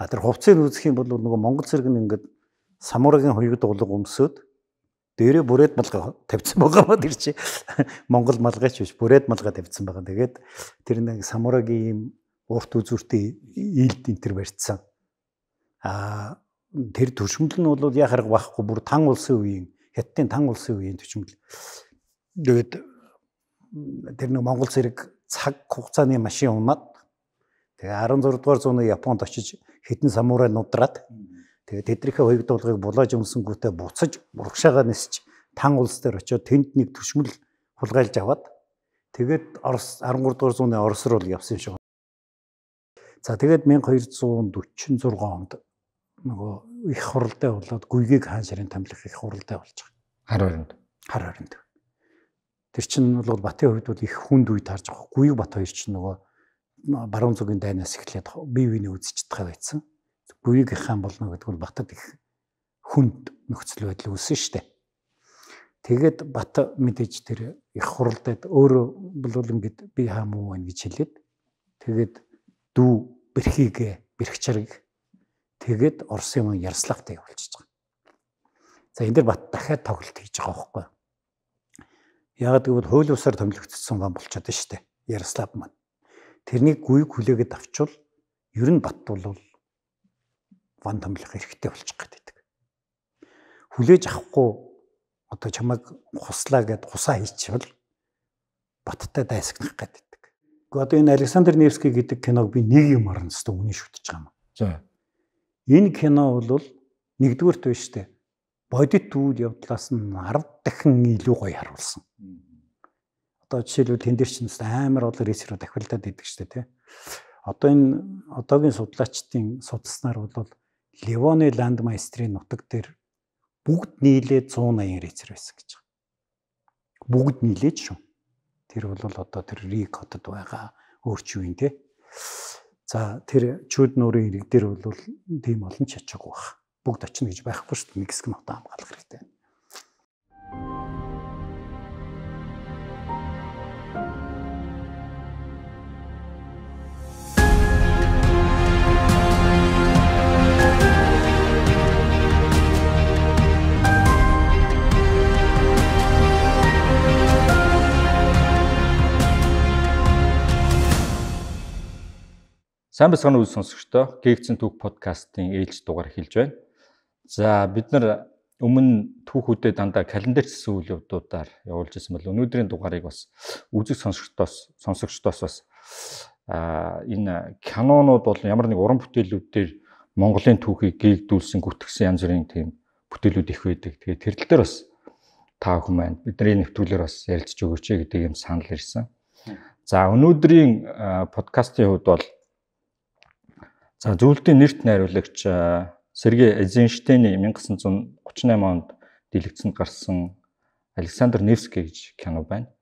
А тэр хувцсыг үүсгэх юм бол нөгөө Монгол цэрэг нь ингээд самурагийн хуйг дуулга өмсөд дээрээ бүрээд малгай тавьсан байгаа ба тэр чи Монгол малгайч биш бүрээд малгай тавьсан байгаа. Тэгээд тэр нэг самурагийн ийм урт үзүүртэй ийд энэ төр барьцсан. Аа тэр төршмөл нь бол яг хараг байхгүй бүр тан улсын үеийн хятадын тан улсын үеийн төршмөл. Тэгээд тэр нэг Монгол зэрэг цаг хугацааны машин унаад тэгээ 16 дугаар зууны Японд очиж хитэн самурай нудраад тэгээд тэднийхээ хувь дуулгыг булааж өмсөнгүүтээ буцаж урагшаага нисч тан улс дээр очиод тэнд нэг төшмөл хулгайлж аваад тэгээд Орос 13 дугаар зууны Орос руу явсан юм шиг. За тэгээд 1246 онд нөгөө их хуралдаа болоод гүйгийг хаан шарын тамлих их хуралдаа болж байгаа. 12-нд. 12-нд. Тэр чинь бол Батын хувьд бол их хүнд үед харж байгаа. Гүйг Бат хоёр чинь нөгөө баруун зүгийн дайнаас эхлээд бие биенээ үзчихдэг байсан. Бүрийг хаан болно гэдэг нь Батад их хүнд нөхцөл байдал үүсэн штеп. Тэгээд бат мэдээж тэр их хуралдаад өөрөө бол ингээд би хаамуу байна гэж хэлээд тэгээд дүү бэрхийгээ бэрх чарыг тэгээд Оросын мөн Ярославтай явуулчихж байгаа. За энэ дэр бат дахиад тоглолт хийж байгаа байхгүй. Яагаад гэвэл хууль усаар томилогдсон гам болчиход штеп. Ярослав маань. Тэрнийг гүйг хүлээгээд авчвал ер нь бат бол ван томлох эрхтэй болчих гэдэг. Хүлээж авахгүй одоо чамайг хуслаа гэд хусаа хийчихвэл баттай дайсагнах гэдэг. Гэхдээ одоо энэ Александр Невский гэдэг киног би нэг юм орно гэсэн үнэн шүтж байгаа юм. За. Энэ кино бол нэгдүгээрт биш үү? Бодит үйл явдлаас нь 10 дахин илүү гоё харуулсан. Mm -hmm Одоо жишээлбэл тэн дээр чинь амар олон рейсерүүд дахирлаад идэг штэ тий. Одоо энэ одоогийн судлаачдын судалснаар бол Ливоны ланд маестрийн нутаг дээр бүгд нийлээд 180 рейсер байсан гэж байгаа. Бүгд нийлээд шүү. Тэр бол одоо тэр Риг хотод байгаа өөрчивэн тий. За тэр чүд нүрийн ирэг дээр бол тийм олон ч ачаагүй баг. Бүгд очно гэж байхгүй шүү дээ. Мексик нутаг хамгаалах хэрэгтэй байна. Сайн бацхан үйл сонсогчдоо Гээгцэн түүх подкастын ээлж дугаар хэлж байна. За бид нар өмнө түүхүүдэд дандаа календарчсан үйл явдлуудаар явуулж ирсэн бол өнөөдрийн дугаарыг бас үзэг сонсогчдоос сонсогчдоос бас а энэ кинонууд бол ямар нэг уран бүтээлүүдээр Монголын түүхийг гээгдүүлсэн гүтгэсэн янз бүрийн тийм бүтээлүүд их байдаг. Тэгээд тэр тал дээр бас та бүхэн маань бидний нэвтрүүлгээр бас ярилцж өгөөч гэдэг юм санал ирсэн. За өнөөдрийн подкастын хувьд бол За зөвлөлтийн нэрт найруулагч э, Сергей Эйзенштейний 1938 онд дэлгэцэнд гарсан Александр Невский гэж кино байна.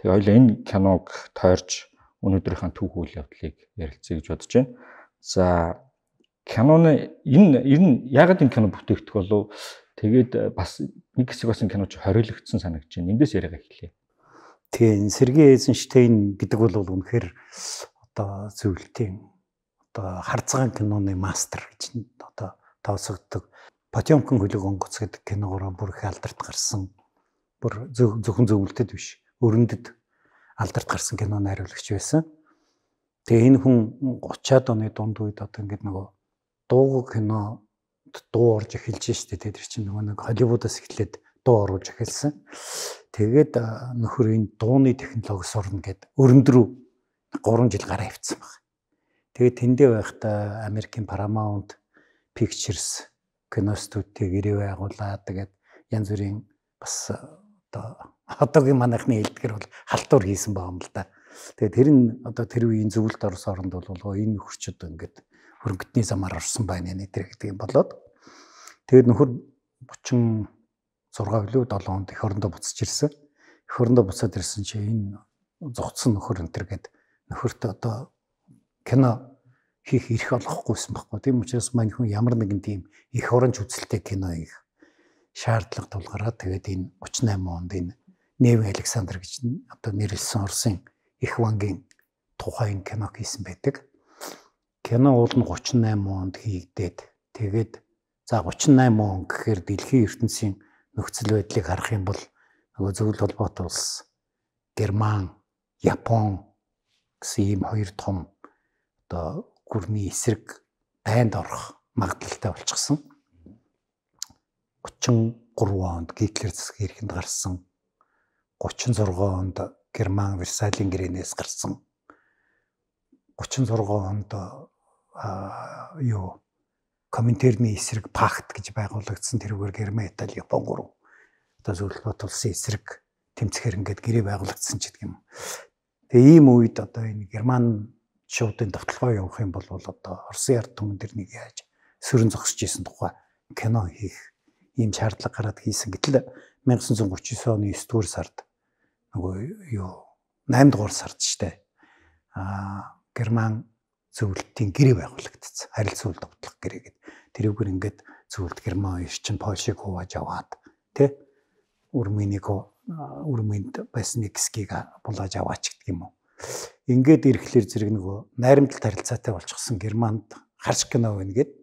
Тэгээ хоёул энэ киног тойрч өнөөдрийнхөө түүх үйл явдлыг ярилцъя гэж бодож байна. За киноны энэ ер нь ягаад энэ кино бүтээгдэх болов? Тэгээд э, бас нэг хэсэг басан киноч хоригдсон санагдаж байна. Эндээс яриага эхлэе. Тэгээ энэ Сергей Эйзенштейн гэдэг бол үнэхээр одоо зөвлөлтийн одоо харцгаан киноны мастер гэж одоо тооцогддог. Потемкин хөлөг онгоц гэдэг киногоор бүр их алдарт гарсан. Бүр зөвхөн зөвлөлтөд биш, өрөндөд алдарт гарсан кино найруулагч байсан. Тэгээ энэ хүн 30-аад оны дунд үед одоо ингэдэг нөгөө дууг кино дуу орж эхэлж штэ тэ тэр чинь нөгөө нэг Холливуудаас эхлээд дуу оруулж эхэлсэн. Тэгээд нөхөр энэ дууны технологи сурна гэд өрөндрүү 3 жил гараа хөвцсөн баг. Тэгээд тэндээ байхдаа Америкийн Paramount Pictures кино студийг ирээ байгуулаад тэгээд янз бүрийн бас одоо одоогийн манайхны хэлдгэр бол халтур хийсэн байгаа юм л да. Тэгээд тэр нь одоо тэр үеийн зөвлөлт орсон оронд бол энэ нөхөрч одоо ингээд хөрөнгөтний замаар орсон байна нэ тэр гэдэг юм болоод тэгээд нөхөр 36 гэлөө 7 хонд эх орондоо буцаж ирсэн. Эх орондоо буцаад ирсэн чи энэ зогцсон нөхөр энэ төр гэдэг нөхөрт одоо кино хийх эрх олохгүйсэн байхгүй. Тийм учраас мань хүн ямар нэгэн тийм их оронч үзэлтэй кино хийх шаардлага тулгараад тэгээд энэ 38 онд энэ Нев Александр гэж одоо нэрлсэн Оросын их вангийн тухайн кино хийсэн байдаг. Кино уул нь 38 онд хийгдээд тэгээд за 38 он гэхээр дэлхийн ертөнцийн нөхцөл байдлыг харах юм бол нөгөө зөвл холбоотой улс Герман, Япон гэсэн ийм хоёр том одоо гүрний эсрэг дайнд орох магадлалтай болчихсон. 33 онд Гитлер засаг эрэхэнд гарсан. 36 онд Герман Версалийн гэрээнээс гарсан. 36 онд аа юу Коминтерны эсрэг пакт гэж байгуулагдсан тэрүүгээр Герман, Итали, Япон гурав одоо зөвлөлт улсын эсрэг тэмцэхэр ингээд гэрээ байгуулагдсан ч гэдэг юм. Тэгээ ийм үед одоо энэ Герман шуудын давталгаа явуулах юм бол одоо Орсын ард түмэн дэрнийг яаж сөрөн зогсож исэн тухай кино хийх ийм шаардлага гараад хийсэн. Гэтэл 1939 оны 9 дугаар сард нөгөө юу 8 дугаар сард штэ. Аа Герман зөвлөлтийн гэрээ байгуулагдсан. Харилцан үйл давтлах гэрээ гэдэг. Тэрүүгээр ингээд зөвлөлт Герман ирчин Польшиг хувааж аваад тэ Урминийг Урминд байсан нэгсгийг булааж аваач гэдэг юм уу. Ингээд ирэхлээр зэрэг нөгөө найрамдал тарилцаатай болчихсон Германд харш кино байна гэд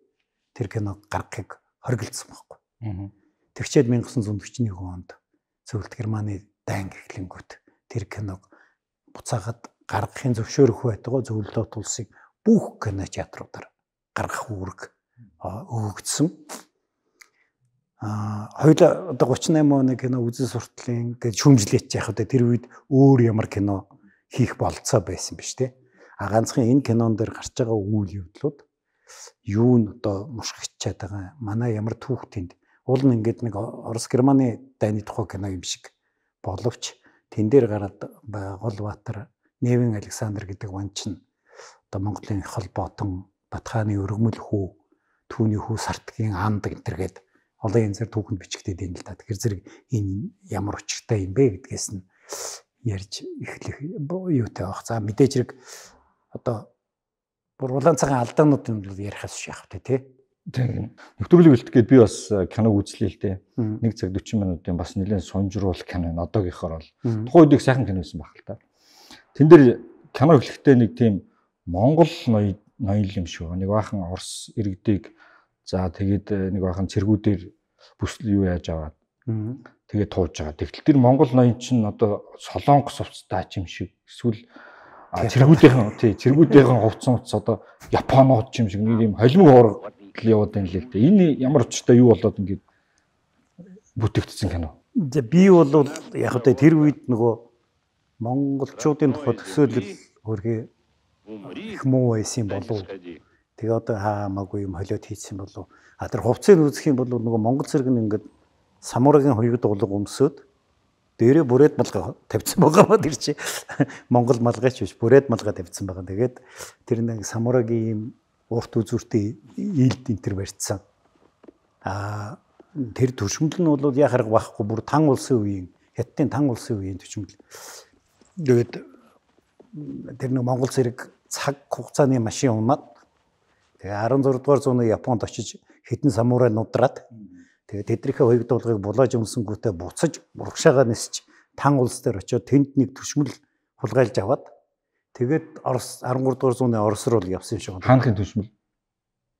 тэр кино гаргахыг хориглосон байхгүй. Тэгчээд 1941 онд зөвлөлт Германы дайн эхлэнгүүт тэр киног буцаагаад гаргахын зөвшөөрөх байтугай зөвлөлт улсыг бүх кино театруудаар гаргах үүрэг өгөгдсөн. Аа хоёул одоо 38 оны кино үзэн суртлын гэж шүүмжлээч яах вэ? Тэр үед өөр ямар кино хийх болцоо байсан биз дээ. А ганцхан энэ кинон дээр гарч байгаа үйл явдлууд юу нь одоо мушгичаад байгаа. Манай ямар түүхтэнд уул нь ингээд нэг Орос Германы дайны тухай кино юм шиг боловч тэн дээр гараад Голбаатар, Невин Александр гэдэг ванч нь одоо Монголын холбоотон Батхааны өргөмөл хүү түүний хүү сартгийн амд гэнтергээд олон янзаар түүхэнд бичигдээд юм л да. Тэгэхээр зэрэг энэ ямар учиртай юм бэ гэдгээс нь ярьж эхлэх юутай баг. За мэдээж хэрэг одоо бүр улаан цагаан алдаанууд юм ярихаас шахав те тий. Тийм. Нөхцөлөг бэлтгэхэд би бас э, киног үзлээ л дээ. Нэг цаг 40 минутын бас нэлээд сунжруулах кино байна. Одоогийнхоор бол тухайн үеийг сайхан кино байсан баг л та. Тэн дээр кино хөлтөй нэг тийм Монгол ноёл юм шүү. Нэг бахан Орос иргэдэг за тэгээд э, нэг бахан цэргүүдээр бүсл юу яаж аваад Тэгээ тууж байгаа. Тэгтэл тэр Монгол ноён чинь одоо Солонгос хувцастаач юм шиг эсвэл цэргүүдийнхэн тий цэргүүдийнхэн хувцсан утас одоо Японууд ч юм шиг нэг юм холимог хоорог яваад байна лээ л дээ. Энэ ямар учиртай юу болоод ингээд бүтээгдсэн кино. За би бол яг одоо тэр үед нөгөө монголчуудын тухай төсөөлөл хөргөө их муу байсан болов. Тэгээ одоо хаамаагүй юм холиод хийсэн болов. А тэр хувцсыг үзэх юм бол нөгөө монгол зэрэг ингээд самурагийн хуйг дулга өмсөд дээрээ бүрээд малгай тавьсан байгаа ба тэр чи Монгол малгайч биш бүрээд малгай тавьсан байгаа. Тэгээд тэр нэг самурагийн юм урт үзүүртэй ийд энэ төр барьцсан. Аа тэр төшмөл нь бол яг хараг бахгүй бүр тан улсын үеийн хятадын тан улсын үеийн төшмөл. Тэгээд тэр нэг Монгол зэрэг цаг хугацааны машин унаад тэгээ 16 дугаар зууны Японд очиж хитэн самурай нудраад Тэгээд тэднийхээ хоёрдуулгыг булааж өмсөнгүүтээ буцаж урагшаага нисч тан улс дээр очиод тэнд нэг төшмөл хулгайлж аваад тэгээд Орос 13 дугаар зууны Орос руу л явсан юм шиг байна. Хаанхын төшмөл?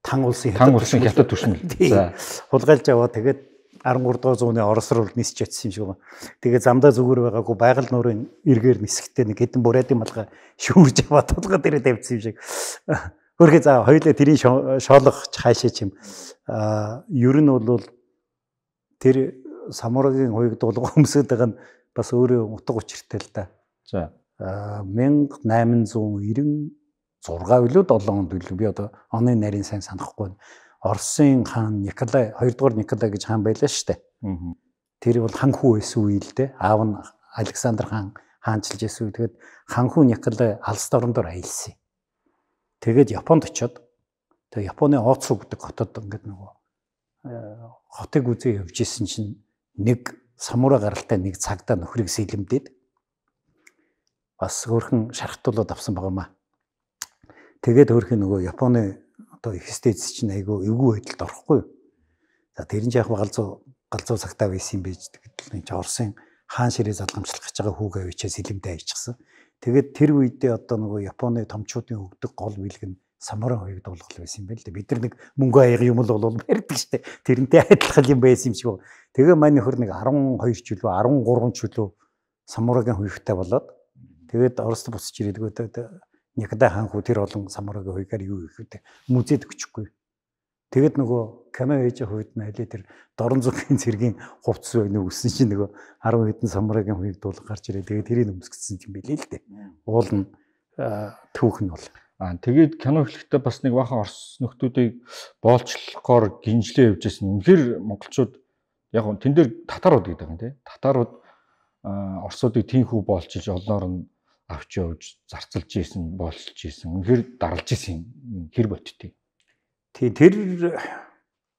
Тан улсын хятад. Тан улсын хятад төшмөл. За. Хулгайлж аваад тэгээд 13 дугаар зууны Орос руу нисч ятсан юм шиг байна. Тэгээ замдаа зүгээр байгаагүй байгаль нуурын эргээр нисэхдээ нэг хэдэн бурайдын малгай шүүрж аваад толгой дээрээ давцсан юм шиг. Хөрхий за хоёлаа тэрийн шоолох хаашаа чим. Аа ер нь бол тэр самурайгийн хуйг дулгуур өмсөд байгаа нь бас өөрөө утга учиртай л да. За 1896 үлүү 7 онд үлээ би одоо оны нарийн сайн санахгүй байна. Оросын хаан Николай 2 дугаар Николай гэж хаан байлаа штэ. Тэр бол ханхүү байсан үе л дээ. Аав нь Александр хаан хаанчилж байсан үе. Тэгэхэд ханхүү Николай алс дорн дор аялсан. Тэгээд Японд очиод тэгээ Японы Оцу гэдэг хотод ингээд нөгөө Э, хотыг үзээ явж исэн чинь нэг самураа гаралтай нэг цагдаа нөхрийг сэлэмдээд бас өөрхөн шархтуулаад авсан байгаа юм аа. Тэгээд өөрхөн нөгөө Японы одоо их стейц чинь айгүй эвгүй байдалд орохгүй. За тэр нь яг галзуу галзуу цагтаа байсан юм байж тэгэл энэ Орсын хаан ширээ залгамжлах гэж байгаа хүүгээ бичээ сэлэмдээ хийчихсэн. Тэгээд тэр үедээ одоо нөгөө Японы томчуудын өгдөг гол билэг нь самуран хоёуг дуулгал байсан юм байл л да. Бид нар нэг мөнгө аяг юм л бол барьдаг штэ. Тэрнтэй адилхан юм байсан юм шиг байна. Тэгээ манай хөр нэг 12 жил үү 13 жил үү самурагийн хоёугтай болоод тэгээд Орост буцаж ирээд гэдэг Никодай хаан хүү тэр олон самурагийн хоёгаар юу их үүтэй музейд өчхгүй. Тэгэд нөгөө Кама ээжийн хувьд нь аль тэр дорн зүгийн цэргийн хувцс байг нэг үссэн чинь нөгөө 10 хэдэн самурагийн хувийг дуулах гарч ирээ. Тэгээд тэрийг өмсгдсэн юм билээ л дээ. Уул нь түүх нь бол. Аа тэгээд кино хэлэхдээ бас нэг бахан орс нөхдүүдийг боолчлохоор гинжлээ явж байсан. Үнэхээр монголчууд яг нь тэн дээр татарууд гэдэг юм тий. Татарууд орсуудыг тийхүү боолчилж олноор нь авч явж зарцалж ийсэн боолчилж ийсэн. Үнэхээр даралж ийсэн юм хэр боттой. Тий тэр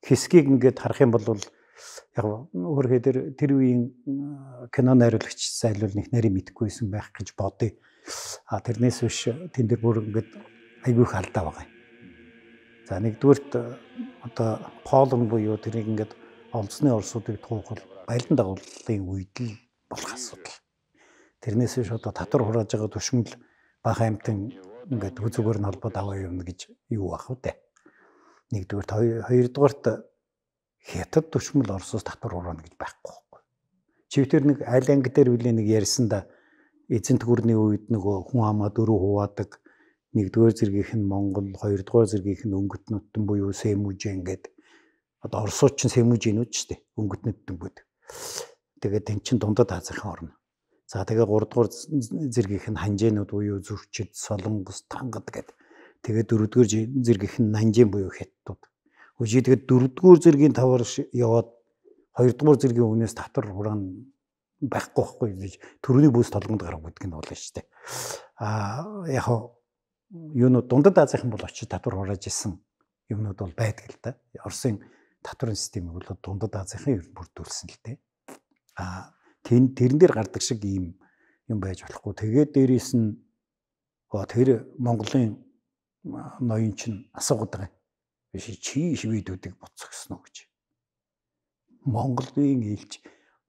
хэсгийг ингээд харах юм бол яг өөр хэдэр тэр үеийн кино найруулагч зайлуул нэг нарийн мэдггүйсэн байх гэж бодъё А тэрнээс биш тэн дээр бүр ингээд айгүй их алдаа байгаа юм. За нэгдүгээрт э, одоо Полон буюу тэрийг ингээд олонцны орсуудыг туухал байлдан дагууллын үед л болох асуудал. Тэрнээс биш одоо татвар хурааж байгаа төшмөл баха амтан ингээд үзүүгээр нь холбоо даваа юм гэж юу бах вэ? Нэгдүгээрт хоёрдугаарт э, хятад төшмөл орсоос татвар хураана гэж байхгүй байхгүй. Чивтер нэг айланг дээр үлээ нэг ярьсан да эзэнт гүрний үед нөгөө хүн хамаа дөрөв хуваадаг нэгдүгээр зэргийнх нь Монгол, хоёрдугаар зэргийнх нь өнгөт нүдэн буюу Сэмүжэн гэдэг одоо орсууч нь Сэмүжэнүүд шүү дээ. Өнгөт нүдэн бүд. Тэгээд эн чин дундад Азийн орно. За тэгээ 3 дугаар зэргийнх нь Ханжэнууд буюу Зүрчид, Солонгос, Тангад гэдэг. Тэгээ 4 дугаар зэргийнх нь Нанжэн буюу Хятадууд. Үгүй тэгээд 4 дугаар зэргийн тавар яваад 2 дугаар зэргийн өмнөөс татвар хураан байхгүй байхгүй гэж төрөний бүс толгонд гарах гэдэг нь болно шүү дээ. Аа яг юунууд дундад Азийнхан бол очиж татвар хурааж исэн юмнууд бол байдаг л да. Оросын татварын системийг бол дундад Азийнхан ер нь бүрдүүлсэн л дээ. Аа тэн тэрэн дээр гардаг шиг ийм юм байж болохгүй. Тэгээд дээрээс нь оо тэр Монголын ноён чинь асуугаад байгаа биш чи шивэдүүдэг буцчихсан уу гэж. Монголын ээлж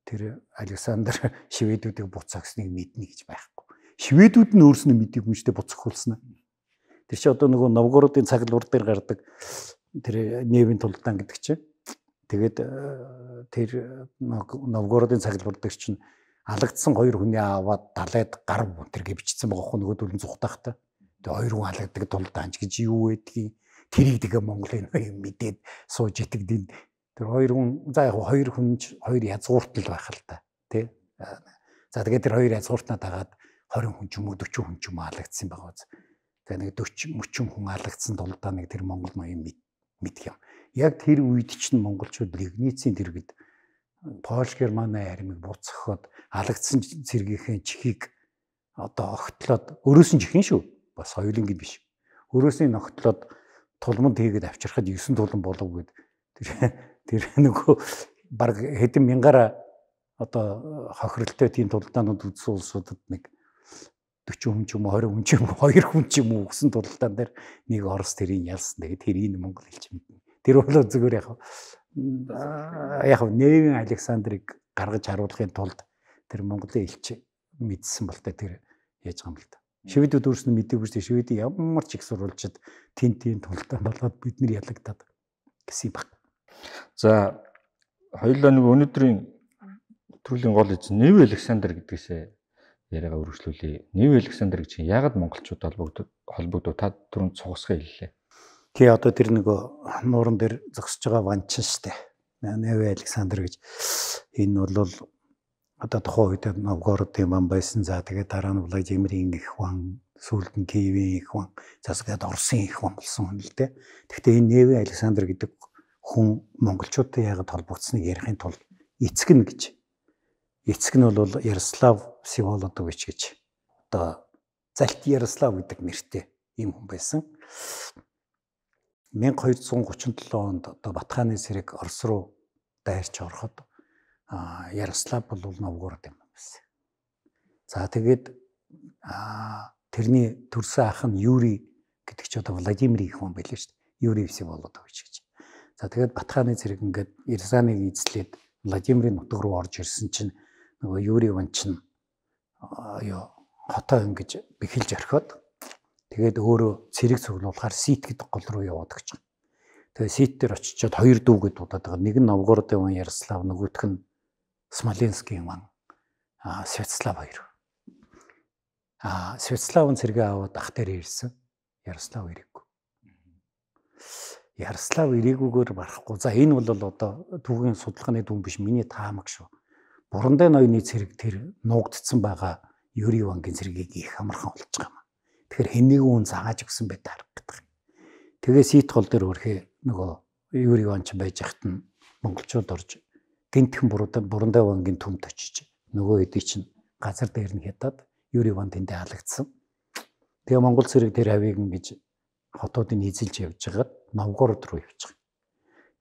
тэр Александр шведүүдийг буцаагсныг мэднэ гэж байхгүй. Шведүүд нь өөрснөө мэдийг хүнчтэй буцахулснаа. Тэр чи одоо нөгөө Новгородын цагт урд дээр гардаг тэр Невийн тулдаан гэдэг чинь. Тэгээд э, тэр э, Новгородын цагт урддаг чинь алагдсан хоёр хүний аваад далайд гар бүтэр гэвчсэн байгаа хөө нөгөөдөл нь зүхтахтай. Тэгээ хоёр хүн алагддаг тулдаанч гэж юу байдгийг тэрийг тэгээ Монголын юм мэдээд сууж итгэдэг Тэр хоёр хүн за яг хоёр хүнж хоёр язгуурт л байх л та тий. За тэгээд тэр хоёр язгууртнаа дагаад 20 хүн ч юм уу 40 хүн ч юм уу алагдсан байгаа биз. Тэгээ нэг 40 30 хүн алагдсан тулдаа нэг тэр Монгол ноён мэдх юм. Яг тэр үед чинь монголчууд Лигницийн дэргэд Польш Германы армийг буцахад алагдсан цэргийнхээ чихийг одоо огтлоод өрөөсөн чихэн шүү. Бас хоёулынгийн биш. Өрөөсний ногтлоод тулмд хийгээд авчирхад 9 тулан болов гэд тэр тэр нөгөө баг хэдэн мянгаар одоо хохиролтой тийм тулалдаанууд үзсэн улсуудад нэг 40 хүн ч юм уу 20 хүн ч юм уу 2 хүн ч юм уу гэсэн тулалдаан дээр нэг Орос тэрийг ялсан. Тэгээд тэр энэ Монгол хэлж мэднэ. Тэр бол зүгээр яг яг нэгэн Александрыг гаргаж харуулахын тулд тэр Монголын элч мэдсэн болтой тэр яаж байгаа юм л да. Шивэдүүд өөрснөө мэдээгүй шүү дээ. Шивэдийн ямар ч их сурвалжид тэн тэн тулалдаан болгоод бид нар ялагдаад гэсэн юм байна. За хоёулаа нэг өнөөдрийн төрлийн гол эзэн Нив Александр гэдгээс яриага үргэлжлүүлээ. Нив Александр гэж ягд монголчууд холбогдод холбогдоо та түрүүнд цугсгай хэллээ. Тий одоо тэр нөгөө нууран дээр зогсож байгаа ванчин штэ. Нив Александр гэж энэ бол одоо тухайн үед Новгородын ван байсан. За тэгээд дараа нь Владимирийн их ван, сүүлд нь Киевийн их ван, засгаад Оросын их ван болсон юм л дээ. Гэхдээ энэ Нив Александр гэдэг хүн монголчуудтай яагаад холбогдсныг ярихын тулд эцэг нь гэж. Эцэг нь бол Ярослав Всеволодович гэж одоо Залт Ярослав гэдэг нэртэй ийм хүн байсан. 1237 онд одоо Батхааны цэрэг Орос руу дайрч ороход Ярослав бол новгород юм байсан. За тэгээд тэрний төрсөн ах нь Юрий гэдэг ч одоо Владимир их хүн байлээ шүү дээ. Юрий Всеволодович За тэгээд Батхааны цэрэг ингээд Ирсаныг эзлээд Владимирийн нутаг руу орж ирсэн чинь нөгөө Юрий ван чинь ёо хотоо ингэж бэхэлж орхиод тэгээд өөрөө цэрэг цуглуулахаар сит гэдэг гол руу яваад гэж. Тэгээд сит дээр очичоод хоёр дүү гэд удаад байгаа. Нэг нь Новгородын ван Ярослав нөгөөх нь Смоленскийн ван а Святослав хоёр. А Святославын цэрэгээ аваад ах дээр ирсэн. Ярослав ирээгүй. Ярослав ирээгүүгээр барахгүй. За энэ бол одоо түүхийн судалгааны дүн биш миний таамаг шүү. Бурандай ноёны цэрэг тэр нуугдцсан байгаа Юрий Вангийн цэргийг их амархан олж байгаа юм. Тэгэхээр хэнийг үн зааж өгсөн бэ тарах гэдэг. Тэгээ ситгол дээр өрхөө нөгөө Юрий Ванч байж хат нь монголчууд орж гинтхэн бурандай вангийн төмт очиж нөгөө хэдий чинь газар дээр нь хятад Юрий Ван тэндээ халагдсан. Тэгээ монгол цэрэг тэр хавийг ингэж хотуудыг эзэлж явж байгаад Новгород руу явж байгаа.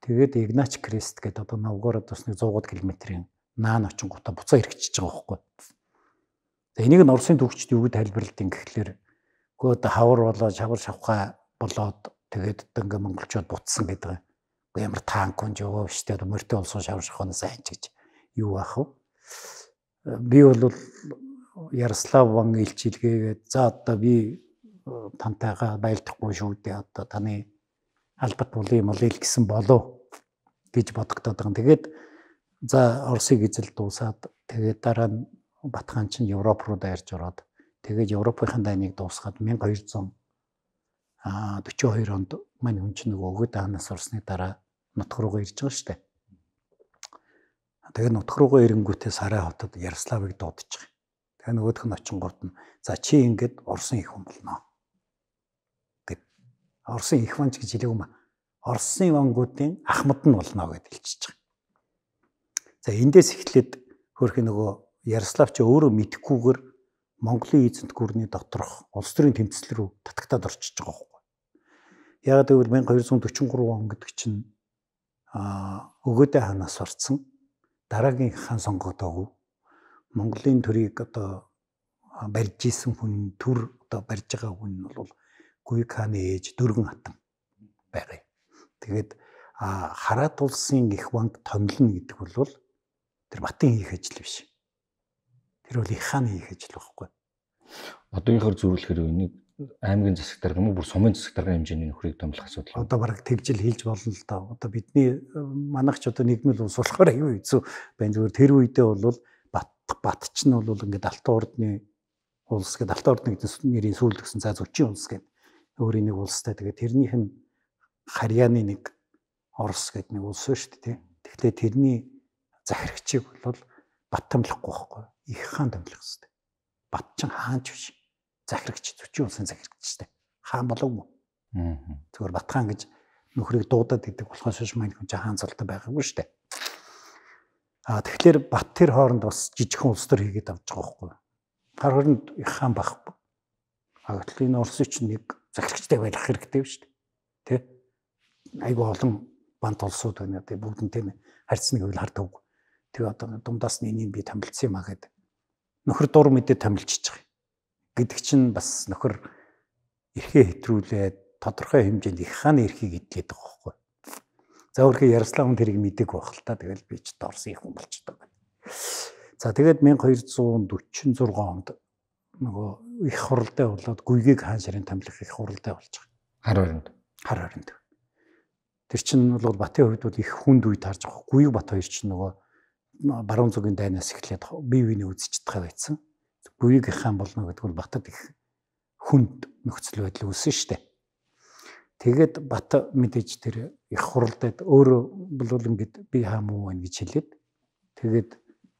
Тэгээд Игнач Крест гэдэг одоо Новгород бас нэг 100 км-ийн наан очингуудаа буцаа эргэчихэж байгаа байхгүй. За энийг нь Оросын төвчд юу гэж тайлбарлалтын гэхлээр гоо одоо хавар болоо шавар шавхаа болоод тэгээд одоо ингээ монголчууд буцсан гэдэг. Уу ямар танк унж яваа биш тэгээд морьтой болсон шавар шавхаанаас айж гэж юу аах вэ? Э, би бол Ярослав ван илчилгээгээд за одоо би тантайгаа байлдахгүй шүү дээ. Одоо таны албат бол юм л гэсэн болов гэж бодогдоод байгаа. Тэгээд за Оросыг эзэл дуусаад тэгээд дараа нь Батхан чинь Европ руу дайрж ороод тэгээд Европын дайныг дуусгаад 1200 а 42 онд мань хүн чинь нөгөө өгд анаас орсны дараа нутг руугаа ирж байгаа штэ. Тэгээд нутг руугаа ирэнгүүтээ Сарай хотод Ярославыг дуудчих. Тэгээ нөгөөх нь очингорд нь за чи ингээд Орсын их хүн болно Оросын их банч гэж хэлэв юм аа. Оросын банкуудын ахмад нь болно гэд хэлчихэж байгаа. За эндээс эхлээд хөрх нөгөө Ярославч өөрөө мэдхгүйгээр Монголын эзэнт гүрний доторх улс төрийн тэмцэл рүү татагтаад орчиж байгаа байхгүй. Яг гэвэл 1243 он гэдэг чинь аа өгөөдэй ханаас орцсон дараагийн хаан сонгоод өгөө. Монголын төрийг одоо барьж исэн хүн төр одоо барьж байгаа хүн нь бол Гүйг хааны ээж дөрвөн хатан байгаая. Тэгээд хараат улсын их банк томилно гэдэг бол тэр батын хийх ажил биш. Тэр бол их хааны хийх ажил байхгүй. Одоогийнхоор зөвлөхөр энийг аймгийн засаг дарга юм уу бүр сумын засаг дарганы хэмжээний нөхрийг томилох асуудал. Одоо бараг тэгжил хэлж болно л да. Одоо бидний манайх ч одоо нийгмил ус болохоор аюу хэцүү байна. Зүгээр тэр үедээ бол бат батч нь бол ингээд алтан ордны улс гэдэг алтан ордны гэдэг нэрийн сүүлдгсэн цаа зөвчийн улс гэдэг өөрийн нэг улстай тэгээд тэрнийх нь харьяаны нэг Орос гэдэг нэг улс шүү дээ. Тэгэхдээ тэрний захирагчийг бол бат томлохгүй байхгүй их хаан томлох хэрэгтэй. Батчин хаанч биш. Захирагч 40 улсын захирагч шүү дээ. Хаан болов уу? Аа. Зүгээр батхан гэж нөхрийг дуудаад гэдэг болохоос шүүж маань хүн хаан цалтай байгаагүй шүү дээ. А тэгэхээр бат тэр хооронд бас жижигхэн улс төр хийгээд авч байгаа байхгүй. Хар хооронд их хаан байхгүй. А гэтэл энэ Оросч нэг залхигчтай байх хэрэгтэй шүү дээ. Тэ? Айгүй олон бант улсууд байна одоо бүгд нь тийм харьцсан гэвэл хард төв. Тэгээ одоо дундаас нь энийг би тамилцсан юм а гэд. Нөхөр дур мэдээ тамилчиж байгаа. Гэдэг чинь бас нөхөр эрхээ хэтрүүлээд тодорхой хэмжээнд их хааны эрхийг эдлээд байгаа хөөхгүй. За өөрхий Ярослав хүн тэрийг мэдээг байх л та тэгэл би ч дорсон их хүн болчихдог байна. За тэгээд 1246 онд нөгөө их хуралтай болоод гүйгийг хаан сарын тамлих их хуралтай болж байгаа. 12-нд. 12-нд. Тэр чинь бол Батын хувьд бол их хүнд үе таарж байгаа. Гүйг Бат хоёр чинь нөгөө баруун зүгийн дайнаас эхлээд бие биенээ үзэж чадхаа байсан. Гүйг хаан болно гэдэг бол Батад их хүнд нөхцөл байдал үүсэн шүү дээ. Тэгээд бат мэдээж тэр их хуралдаад өөрөө бол ингээд би хаам уу гэж хэлээд тэгээд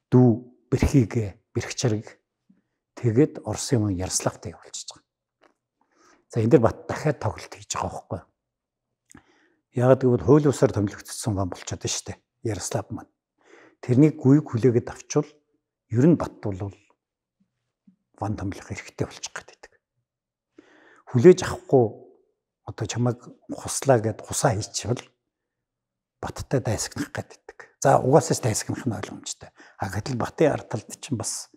дүү бэрхийгэ бэрх чараг Тэгэд Орсын мөн Ярославт явуулчихж байгаа. За энэ дэр бат дахиад тоглолт хийж байгаа байхгүй. Яагаад гэвэл хууль усаар томилогдсон ган болчиход байна шүү дээ. Ярослав маань. Тэрнийг гүйг хүлээгээд авчвал ер нь бат бол ван томилох эрхтэй болчих гээд байдаг. Хүлээж авахгүй одоо чамайг хуслаа гэд хусаа хийчихвэл баттай дайсагнах гээд байдаг. За угаасаа ч дайсагнах нь ойлгомжтой. А гэтэл батын ард талд чинь бас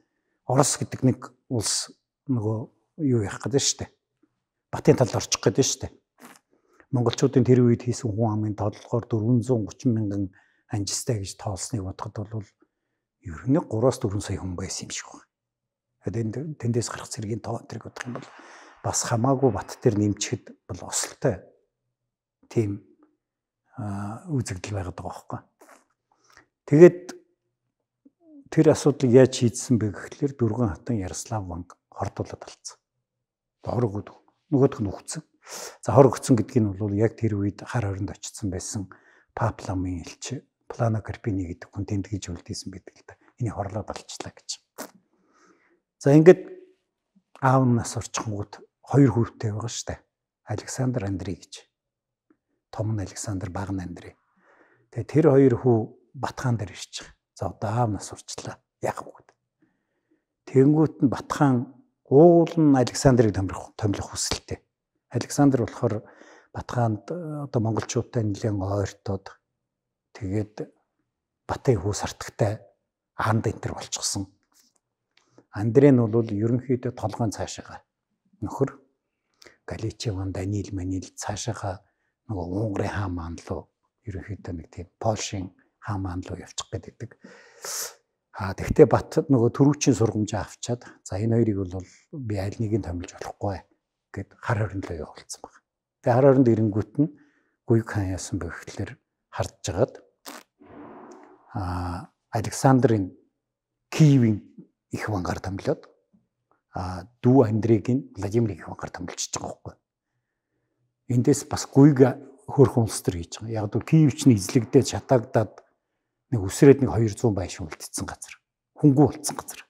Орос гэдэг нэг улс нөгөө юу явах гэдэг нь шүү дээ. Батын талд орчих гэдэг нь шүү дээ. Монголчуудын тэр үед хийсэн хүн амын тодлогоор 430 мянган анжистай гэж тоолсныг бодоход бол ер нь 3-4 сая хүн байсан юм шиг байна. Тэгээд тэндээс гарах зэргийн тоо тэрэг бодох юм бол бас хамаагүй бат дээр нэмчихэд бол осолтой тийм үзэгдэл байгаад байгаа байхгүй. Тэгээд тэр асуудлыг яаж шийдсэн бэ гэхлээр Дүргэн хатан Ярослав Ванг хордуулаад алдсан. Хорог өгдөг. Нөгөөх нь өгцөн. За хорог өгцөн гэдэг нь бол яг тэр үед хар хоронд очсон байсан Пап ламын элч Плано Карпини гэдэг хүн тэнд гэж үлдээсэн байдаг л да. Энийг хорлоод алчлаа гэж. За ингээд аав нь нас орчхонгууд хоёр хүүтэй байгаа штэ. Александр Андрей гэж. Том нь Александр, бага нь Андрей. Тэгээ тэр хоёр хүү Батхан дээр ирчих зовдаам нас урчлаа. Яах вэ гэдэг. Тэнгүүт нь Батхан уулын Александрийг томрох томлох хүсэлтэй. Александр болохоор Батханд э, одоо монголчуудтай нэлээд ойртоод тэгээд Батын хүү сартагтай анд энтер болчихсон. Андрей нь бол ерөнхийдөө толгойн цаашаа нөхөр Галичиван Даниил Манил цаашаа нөгөө Унгарын хаан маань лу ерөнхийдөө нэг тийм Польшийн хаамаан руу явчих гэдэг. Аа тэгвэл Бат нөгөө төрүүчийн сургамжаа авчаад за энэ хоёрыг бол би аль нэгийг томилж болохгүй гэд хар хорин руу явуулсан баг. Тэгээ хар хоринд ирэнгүүт нь Гуйг хаан яасан бэ гэхлээр хардж жагаад аа Александрын Киевийн их вангаар томилоод а дүү Андрегийн Владимирийн их вангаар томилчихж байгаа байхгүй. Эндээс бас Гуйг хөрх улс төр хийж байгаа. Яг л Киевч нь эзлэгдээд шатаагдаад нэг үсрээд нэг 200 байш үлдсэн газар. Хөнгүү болсон газар.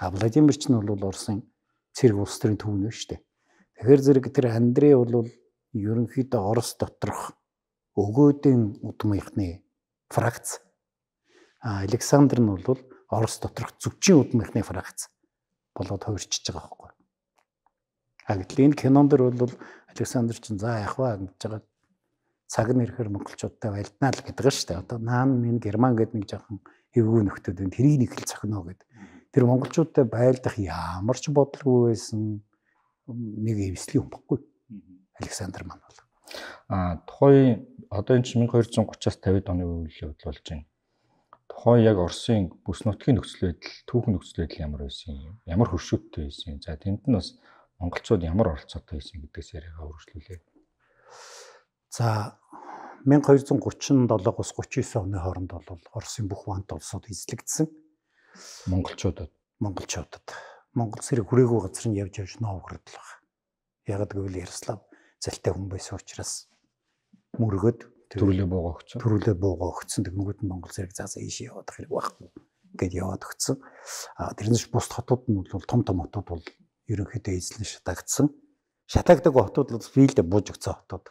А Владимир ч нь бол Оросын цэрэг улс төрийн төв нөө штэ. Тэгэхээр зэрэг тэр Андрей бол ерөнхийдөө Орос доторх өгөөдийн удмынхны фракц. А Александр нь бол Орос доторх зөвчийн удмынхны фракц болоод хувирчиж байгаа байхгүй. А гэтэл энэ кинон дэр бол Александр чинь за яхва гэж байгаа цаг нь ирэхээр монголчуудтай байлднаа л гэдэг нь шүү дээ. Одоо наан минь герман гэдэг нэг жоохон эвгүй нөхдөд энэ тэрийг нэг хэл цохино гэдэг. Тэр монголчуудтай байлдах ямар ч бодлого байсан нэг эвслийн хүн баггүй. Александр маань бол. А тухайн одоо энэ 1230-аас 50-д оны үеийг бодлуулж байна. Тухайн яг Оросын бүс нутгийн нөхцөл байдал, түүхэн нөхцөл байдал ямар байсан юм? Ямар хөршөөттэй байсан юм? За тэнд нь бас монголчууд ямар оролцоотой байсан гэдгээс яриагаа үргэлжлүүлээ. За 1237 бас 39 оны хооронд бол Оросын бүх вант улсууд эзлэгдсэн. Монголчуудад. Монголчуудад. Монгол зэрэг хүрээгүй газар нь явж явж ноогрд л байгаа. Яг гэвэл Ярослав залтай хүн байсан учраас мөргөд төрөлөө буугаа өгсөн. Төрөлөө буугаа өгсөн. Тэгмүүд нь Монгол зэрэг заасаа ийшээ явах хэрэг байхгүй гэд яваад өгсөн. А тэрнээс бусд хотууд нь бол том том хотууд бол ерөнхийдөө эзлэн шатагдсан. Шатагдаг хотууд бол филдэ бууж өгсөн хотууд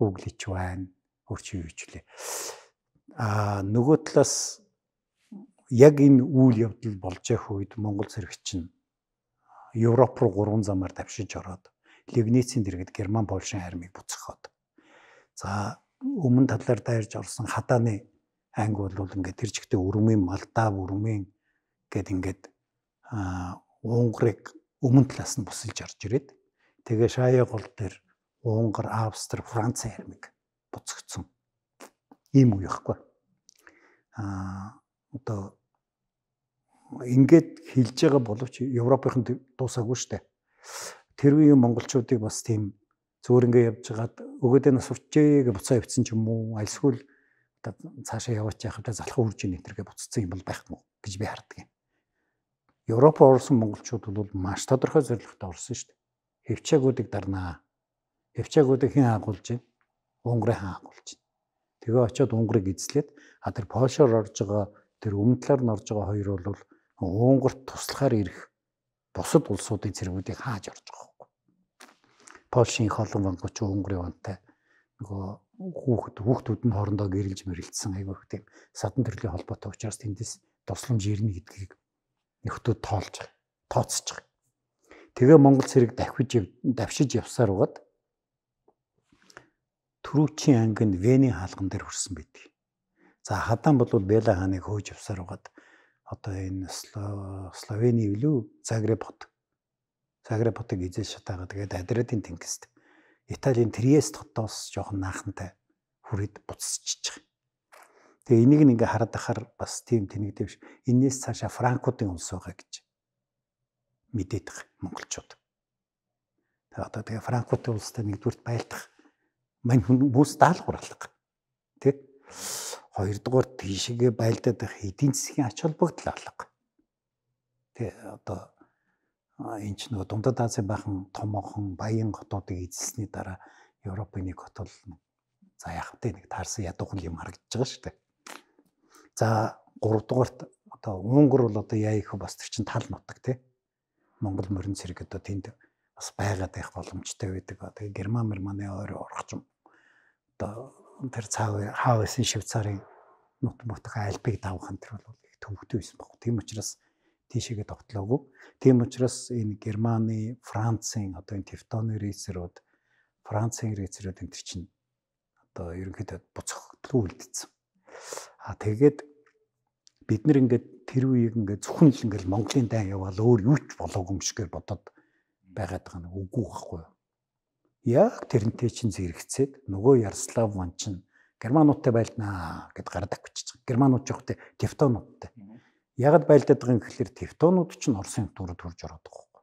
үглэж байна. Өөрчөө юучлээ. Аа нөгөө талаас яг энэ үйл явдал болж байх үед Монгол зэрэгч нь Европ руу гурван замаар давшиж ороод Лигницийн дэргэд Герман Польшийн армийг буцахад. За өмнө талаар дайрж орсон хадааны анги бол ингээд тэр жигтэй өрмийн малдаа өрмийн гэд ингээд унгарыг өмнө талаас нь бусэлж орж ирээд тэгээ шаяа гол дээр Унгар, Австри, Франц ярмыг буцагдсан. Ийм үе байхгүй. Аа одоо ингээд хилж байгаа боловч Европынхан дуусаагүй штэ. Тэр үеийн монголчуудыг бас тийм зөөр ингээд явжгаад өгөөдөө нас урчээ гэж буцаа явцсан ч юм уу альсгүй одоо цаашаа яваач яхад залхах үрж ийн энтергээ буцсан юм бол байх юм уу гэж би харддаг юм. Европ орсон монголчууд бол маш тодорхой зорилготой орсон штэ. Хөвчээгүүдийг дарнаа. Явчаагуудыг хэн агуулж байна? Унгарын хаан агуулж байна. Тэгээ очиод унгарыг эзлээд а тэр Польшоор орж байгаа тэр өмнө талаар нь орж байгаа хоёр бол унгарт туслахаар ирэх бусад улсуудын цэргүүдийг хааж орж байгаа хэрэг. Польшийн холон вангууч унгарын вантай нөгөө хүүхэд хүүхдүүд нь хоорондоо гэрэлж мэрэлцсэн айгүйх тийм садан төрлийн холбоотой учраас тэндээс тусламж ирнэ гэдгийг нөхдөө тоолж байгаа тооцож байгаа. Тэгээ Монгол цэрэг давхиж давшиж явсаар угад төрүүчийн анги нь Вений хаалган дээр хүрсэн байдаг. За хадаан бол Бела хааныг хөөж явсаар угаад одоо энэ Словени билүү Загреб хот. Загреб хотыг эзэн шатаагаа тэгээд Адриатын тэнгист Италийн Триест хотоос жоохон наахантай хүрээд буцчихж байгаа. Тэгээ энийг нэг ингээ хараад ахаар бас тийм тэнэгдэв ш. Энээс цаашаа франкуудын улс байгаа гэж мэдээд байгаа монголчууд. Тэгээ одоо тэгээ франкуудын улстай нэгдүгürt байлдах мань хүмүүс даалгавар алга. Тэ? Хоёрдугаар тийшгээ байлдаад их эдийн засгийн ач холбогдол алга. Тэ одоо энэ ч нөгөө дундад Азийн бахан том охон баян хотуудыг эзэлсний дараа Европын нэг хот бол за яг тэ нэг таарсан ядуухан юм харагдаж байгаа шүү дээ. За 3 дугаарт одоо Унгар бол одоо яа их бас тэр чин тал нутаг тий. Монгол морин зэрэг одоо тэнд бас байгаад байх боломжтой байдаг. Тэгээ Герман Германы ойр орхочм. Одоо тэр цаав хавсын Швейцарын нут мутх альбыг давах энэ бол их төвөгтэй байсан баг. Тийм учраас тийшээгээ тогтлоогүй. Тийм учраас энэ Германы, Францын одоо энэ тевтоны рейсерүүд Францын рейсерүүд энэ чинь одоо ерөнхийдөө буцхтлуу үлдсэн. А тэгээд бид нар ингээд тэр үеийг ингээд зөвхөн л ингээд Монголын дан яваал өөр юу ч болоогүй юм шигээр бодод байгаад байгаа нэг үгүй байхгүй юу? Яг тэрнтэй чинь зэрэгцээд нөгөө Ярослав ван чинь германуудтай байлнаа гэд гардаг бичиж. Германууд жоохтой тевтонуудтай. Ягд байлдаад байгаа юм гэхэлэр тевтонууд чинь Оросын төрөд хурж ороод байгаа байхгүй юу?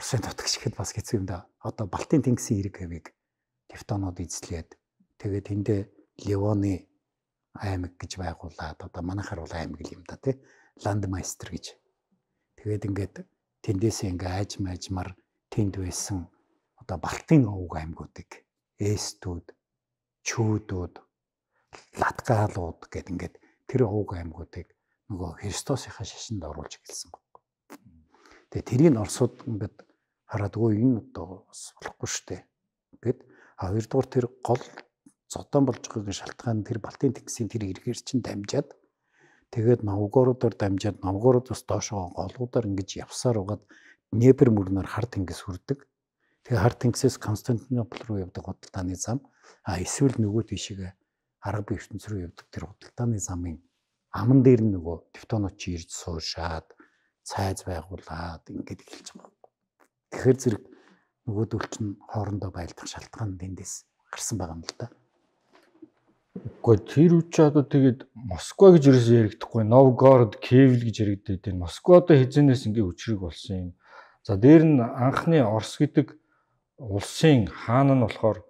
Оросын нутагч гэхэд бас хэцүү юм да. Одоо Балтийн тэнгисийн эрэг хавийг тевтонууд эзлээд тэгээд тэндээ Левоны аймаг гэж байгуулад одоо манайхаар бол аймаг л юм да тий. Ландмайстер гэж. Тэгээд ингээд тэндээсээ ингээ айж маажмаар тэнд байсан одоо Балтийн овог аймагуудыг эстүүд, чүүдүүд, латгаалууд гэд ингээд тэр овог аймагуудыг нөгөө Христосынхаа шашинд оруулж эхэлсэн баг. Тэгээ тэрийг орсууд ингээд хараадгүй энэ одоо болохгүй штэ. Ингээд а хоёрдугаар тэр гол зодон болж байгаагийн шалтгаан тэр Балтийн тэксийн тэр эргээр чинь дамжаад Тэгээд Новгородор дамжаад Новгородоос доошоо голуудаар ингэж явсаар угаад Днепр мөрнөр хар тэнгис хүрдэг. Тэгээ хар тэнгисээс Константинополь руу явдаг худалдааны зам. А эсвэл нөгөө тийшээ арга ертөнц рүү явдаг тэр худалдааны замын аман дээр нөгөө тевтонууд чи ирж суушаад цайз байгуулад ингэж эхэлж байгаа. Тэгэхэр зэрэг нөгөөдөл чинь хоорондоо байлдах шалтгаан дэндээс гарсан байгаа юм л да. Үгүй тэр үчи одоо тэгээд Москва гэж ерөөсөө яригдахгүй Новгород, Киев гэж яригдээд энэ Москва одоо хэзээс ингээ өчрөг болсон юм. За дээр нь анхны Орос гэдэг улсын хаан нь болохоор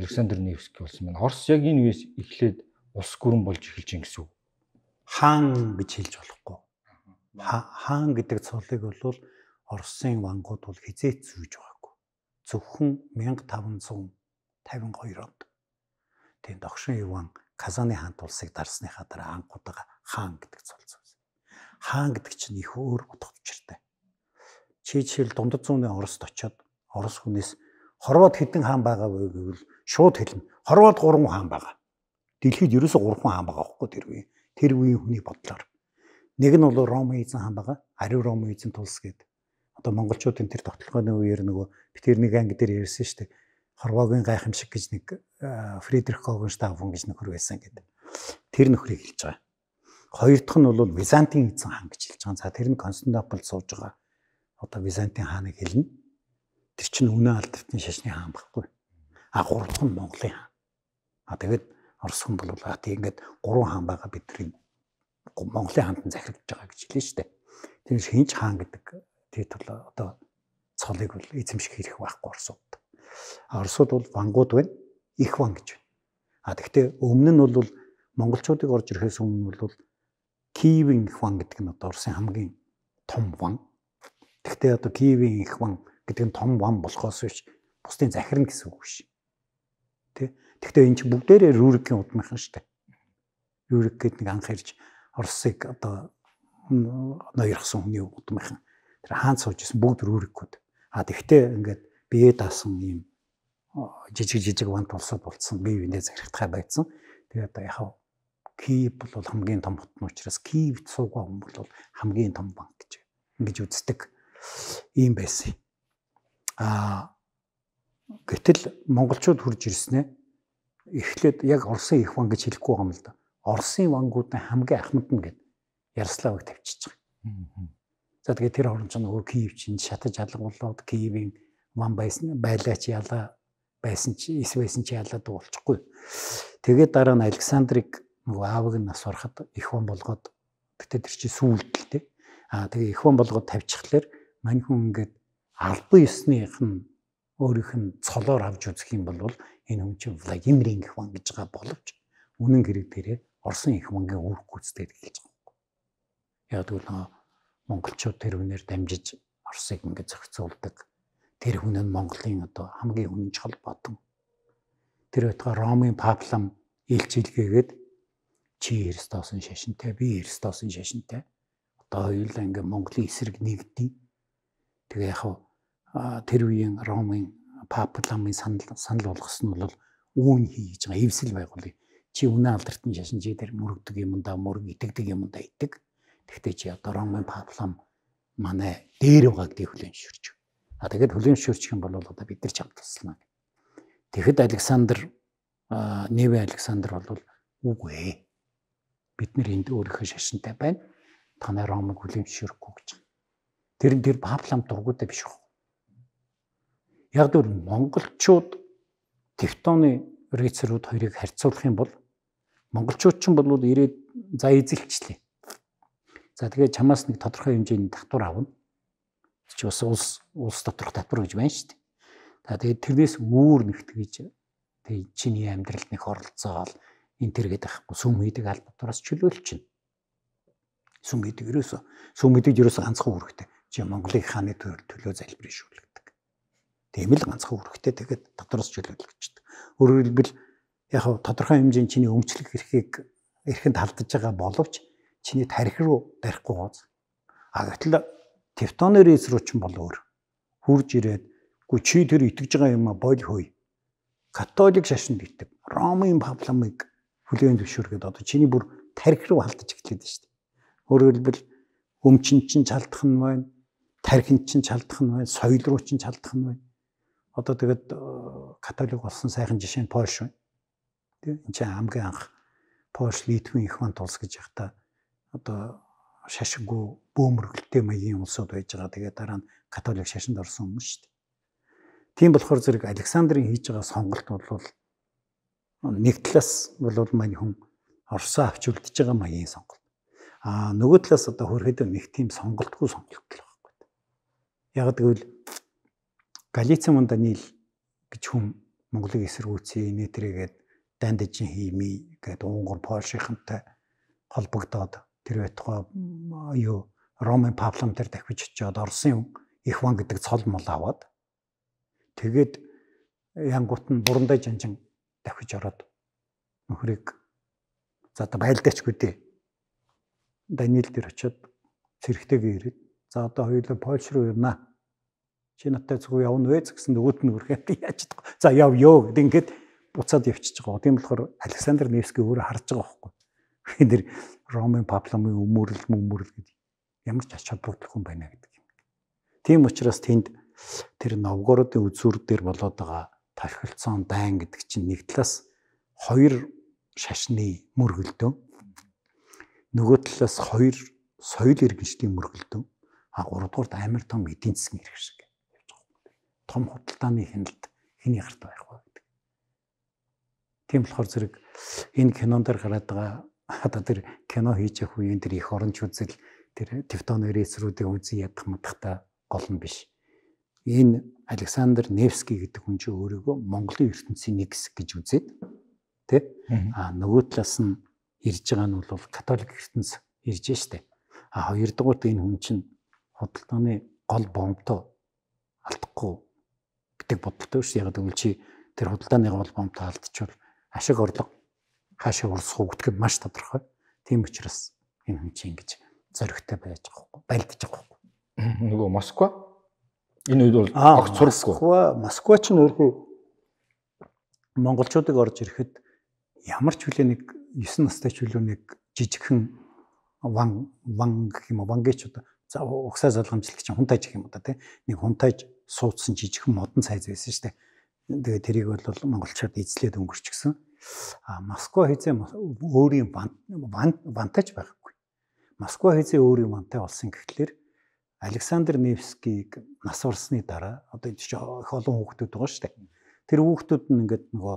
Александр Невский болсон байна. Орос яг энэ үеэс эхлээд улс гүрэн болж эхэлж юм гэсэн үг. Хаан гэж хэлж болохгүй. Хаан гэдэг цолыг бол Оросын вангууд бол хизээч зүйж байгаагүй. Зөвхөн 1552 онд тэнд огшин Иван Казаны хаант улсыг дарсныхаа дараа анхудаага хаан гэдэг цолцсон. Хаан гэдэг чинь их өөр утга учиртай. Чи жишээл дундад зууны Орост очиод Орос хүнээс Хорват хэдэн хаан байгаа вэ гэвэл шууд хэлнэ. Хорват 3 хаан байгаа. Дэлхийд ерөөсө 3 хаан байгаа хөөхгүй тэр үе. Тэр үеийн хүний бодлоор. Нэг нь бол Ромын эзэн хаан байгаа. Ариу Ромын эзэн тулс гэдэг. Одоо монголчуудын тэр тогтолцооны үеэр нөгөө битэрний анги дээр ярьсан шүү дээ. Хорвоогийн гайхамшиг гэж нэг Э, Фридрих Когенштауфен гэж нөхөр байсан гэдэг. Тэр нөхрийг хэлж байгаа. Хоёр дахь нь бол Византийн эзэн хаан гэж хэлж байгаа. За тэр нь Константинопол сууж байгаа. Одоо Византийн хааныг хэлнэ. Тэр чинь үнэ алдартын шашны хаан байхгүй. А гурав дахь нь Монголын хаан. А тэгээд Орос хүн бол а тийм ингээд гурван хаан байгаа бидний Монголын хаанд нь захирагдж байгаа гэж хэлнэ шүү дээ. Тэгвэл хинч хаан гэдэг титул одоо цолыг бол эзэмших хэрэг байхгүй Оросууд. Оросууд бол вангууд байна их ван гэж байна. А тэгвэл өмнө нь бол монголчуудыг орж ирэхээс өмнө бол Киевийн их ван гэдэг нь одоо Оросын хамгийн том ван. Тэгвэл одоо Киевийн их ван гэдэг нь том ван болохоос биш бусдын захирна гэсэн үг биш. Тэ. Тэгвэл эн чинь бүгдээрээ Рюрикийн удмынхан шүү дээ. Рюрик гэдэг нэг анх ирж Оросыг одоо ноёрхсон хүний удмынхан. Тэр хаан сууж исэн бүгд Рюрикүүд. А тэгвэл ингээд бие даасан юм жижиг жижиг вант улсад болцсон бие биенээ захирагдхаа байцсан. Тэгээ одоо яхав Киев бол хамгийн том хотн учраас Киевд суугаа хүмүүс бол хамгийн том банк гэж ингэж үздэг юм байсан. Аа гэтэл монголчууд хурж ирснээр эхлээд яг Оросын их банк гэж хэлэхгүй юм л да. Оросын банкуудын хамгийн ахмад нь гэд Ярославыг тавьчихж байгаа. За тэгээ тэр хорон ч нөгөө Киев чинь шатаж алга болоод Киевийн ван байсан байлаач ялаа байсан чи эс байсан чи ялаад уулчихгүй. Тэгээд дараа нь Александрыг нөгөө аавыг нь нас ороход их хон болгоод гэтээ тэр чи сүүлдэлтэй. Аа тэгээ их хон болгоод тавьчихлаэр мань хүн ингээд албан ёсных нь өөрийнх нь цолоор авч үзэх юм бол энэ хүн чи Владимирийн их хон гэж байгаа боловч үнэн хэрэг дээрээ Орсын их хонгийн үр гүйцэтгэж эхэлж байгаа. Яг тэгвэл нөгөө монголчууд тэр үнээр дамжиж Орсыг ингээд зохицуулдаг тэр хүн нь Монголын одоо хамгийн хүнч холбоотон. Тэр байтугай Ромын паплам илчилгээгээд чи Христосын шашинтай би Христосын шашинтай одоо хоёулаа ингээ Монголын эсрэг нэгдээ. Тэгээ яг тэр үеийн Ромын папламын санал санал болгосон нь бол үүн хийж байгаа эвсэл байгуулыг чи үнэ алдартын шашин чи тэр мөрөгдөг юмдаа мөрөг итгэдэг юмдаа итэг. Тэгтээ чи одоо Ромын паплам манай дээр байгааг дэвлэн шүрч. А тэгээд хүлэмжшүүрч юм бол одоо бид нар ч хамт туслана. Тэгэхэд Александр Неве Александр бол үгүй ээ. Бид нар энд өөрийнхөө шашинтай байна. Танай Ромыг хүлэмжшүүрэхгүй гэж. Тэр нь тэр Паплам дургуудаа биш үү? Яг дөрв монголчууд тевтоны рыцарууд хоёрыг харьцуулах юм бол монголчууд ч бол ирээд за эзэлчлээ. За тэгээ чамаас нэг тодорхой хэмжээний татвар авна чи бас улс улс доторх татвар гэж байна шүү дээ. За тэгээд тэрнээс үүр нэгтгэж тэг чиний амьдралд нэг оролцоол энэ төр гэдэг ахгүй сүм хийдэг аль дотроос чөлөөлчин. Сүм гэдэг ерөөсө сүм гэдэг ерөөсө ганцхан үүрэгтэй. Чи Монголын хааны төрөл төлөө залбир шүүлгдэг. Тэгмэл ганцхан үүрэгтэй тэгээд дотроос чөлөөлөгчдөг. Өөрөөр хэлбэл яг тодорхой хэмжээний чиний өмчлөх эрхийг эрхэнд халдж байгаа боловч чиний тарих руу барихгүй гооз. А гэтэл Тевтоны рейс руу ч бол өөр. Хурж ирээд гү чи тэр итгэж байгаа юм а боль хөөе. Католик шашинд итгэ. Ромын папламыг хүлээн зөвшөөргээд одоо чиний бүр тархи руу халтаж эхлэдэг шүү дээ. Өөрөөр хэлбэл өмчин чин чалдах нь байна, тархин чин чалдах нь байна, соёл руу чин чалдах нь байна. Одоо тэгэд э, католик болсон сайхан жишээ нь Польш байна. Тэ энэ чинь хамгийн анх Польш Литвэн их бант улс гэж явахта одоо шашингүй бөөмөргөлтэй маягийн улсууд байж байгаа. Тэгээд дараа нь католик шашинд орсон юм шүү дээ. Тийм болохоор зэрэг Александрын хийж байгаа сонголт бол нэг талаас бол мань хүн Оросоо авч үлдчихэж байгаа маягийн сонголт. Аа нөгөө талаас одоо хөрхөдөө нэг тийм сонголтгүй сонголт л байхгүй. Яг гэвэл Галиц мунда нийл гэж хүн Монголыг эсэргүүцээ инээтрээгээд дандажин хиймээ гэдэг уунгар Польшийнхантай холбогдоод тэр байтугай юу Ромын Павлом тэр давхиж очиод Орсын их ван гэдэг цол мол аваад тэгээд янгут нь бурандаа жанжин давхиж ороод нөхрийг за одоо байлдаач гэдэг. Даниэл дээр очиод цэрэгтэйгээ ирээд за одоо хоёулаа Польш руу явна. Чи надтай зүгээр явна вэ гэсэн нөгөөт нь үргэлж яаж чадах. За яв ёо гэдэг ингээд буцаад явчихж байгаа. Тийм болохоор Александр Невский өөрөө харж байгаа байхгүй. Тэгэхээр Ромын папламын өмөрл мөмөрл гэдэг ямар ч ач холбогдол хүн байна гэдэг юм. Тийм учраас тэнд тэр Новгородын үзүүр дээр болоод байгаа тархилцсан дайн гэдэг чинь нэг талаас хоёр шашны мөргөлдөө нөгөө талаас хоёр соёл иргэншлийн мөргөлдөө а 3 дугаарт амар том эдийн засгийн ирэх шиг явж байгаа. Том худалдааны хяналт хэний харт байхгүй гэдэг. Тийм болохоор зэрэг энэ кинонд гараад байгаа одоо тэр кино хийж явах үеийн тэр их оронч үзэл тэр тевтон эрээсрүүдийн үзий ядах мэдхтэй гол нь биш. Энэ Александр Невский гэдэг хүн чинь өөрийгөө Монголын ертөнцийн нэг хэсэг гэж үзээд тэ а нөгөө талаас нь ирж байгаа нь бол католик ертөнц ирж штэ. А хоёрдугаарт энэ хүн чинь худалдааны гол бомбтой алдахгүй гэдэг бодолтой биш яг гэвэл чи тэр худалдааны гол бомбтой алдчихвал ашиг орлого хаашаа урсах өгдөг маш тодорхой. Тийм учраас энэ хүн чинь ингэж зөрөгтэй байж байгаа байхгүй, байлдаж байгаа байхгүй. Нөгөө Москва энэ үед бол огт сурахгүй. Москва ч нөрхөө монголчуудыг орж ирэхэд ямар ч хүлээ нэг 9 настай ч хүлээ нэг жижигхэн ван ван гэх юм уу вангээч одоо за угсаа залгамжлагч хүн тааж гэх юм одоо тийм нэг хүн тааж суудсан жижигхэн модон цайз байсан шүү дээ Тэгээ тэрийг бол монголчууд эзлээд өнгөрчихсөн. А Москва хизээ өөрийн вантаж байхгүй. Москва хизээ өөрийн вантай болсон гэхлээр Александр Невскийг нас орсны дараа одоо их олон хүүхдүүд байгаа шүү дээ. Тэр хүүхдүүд нь ингээд нөгөө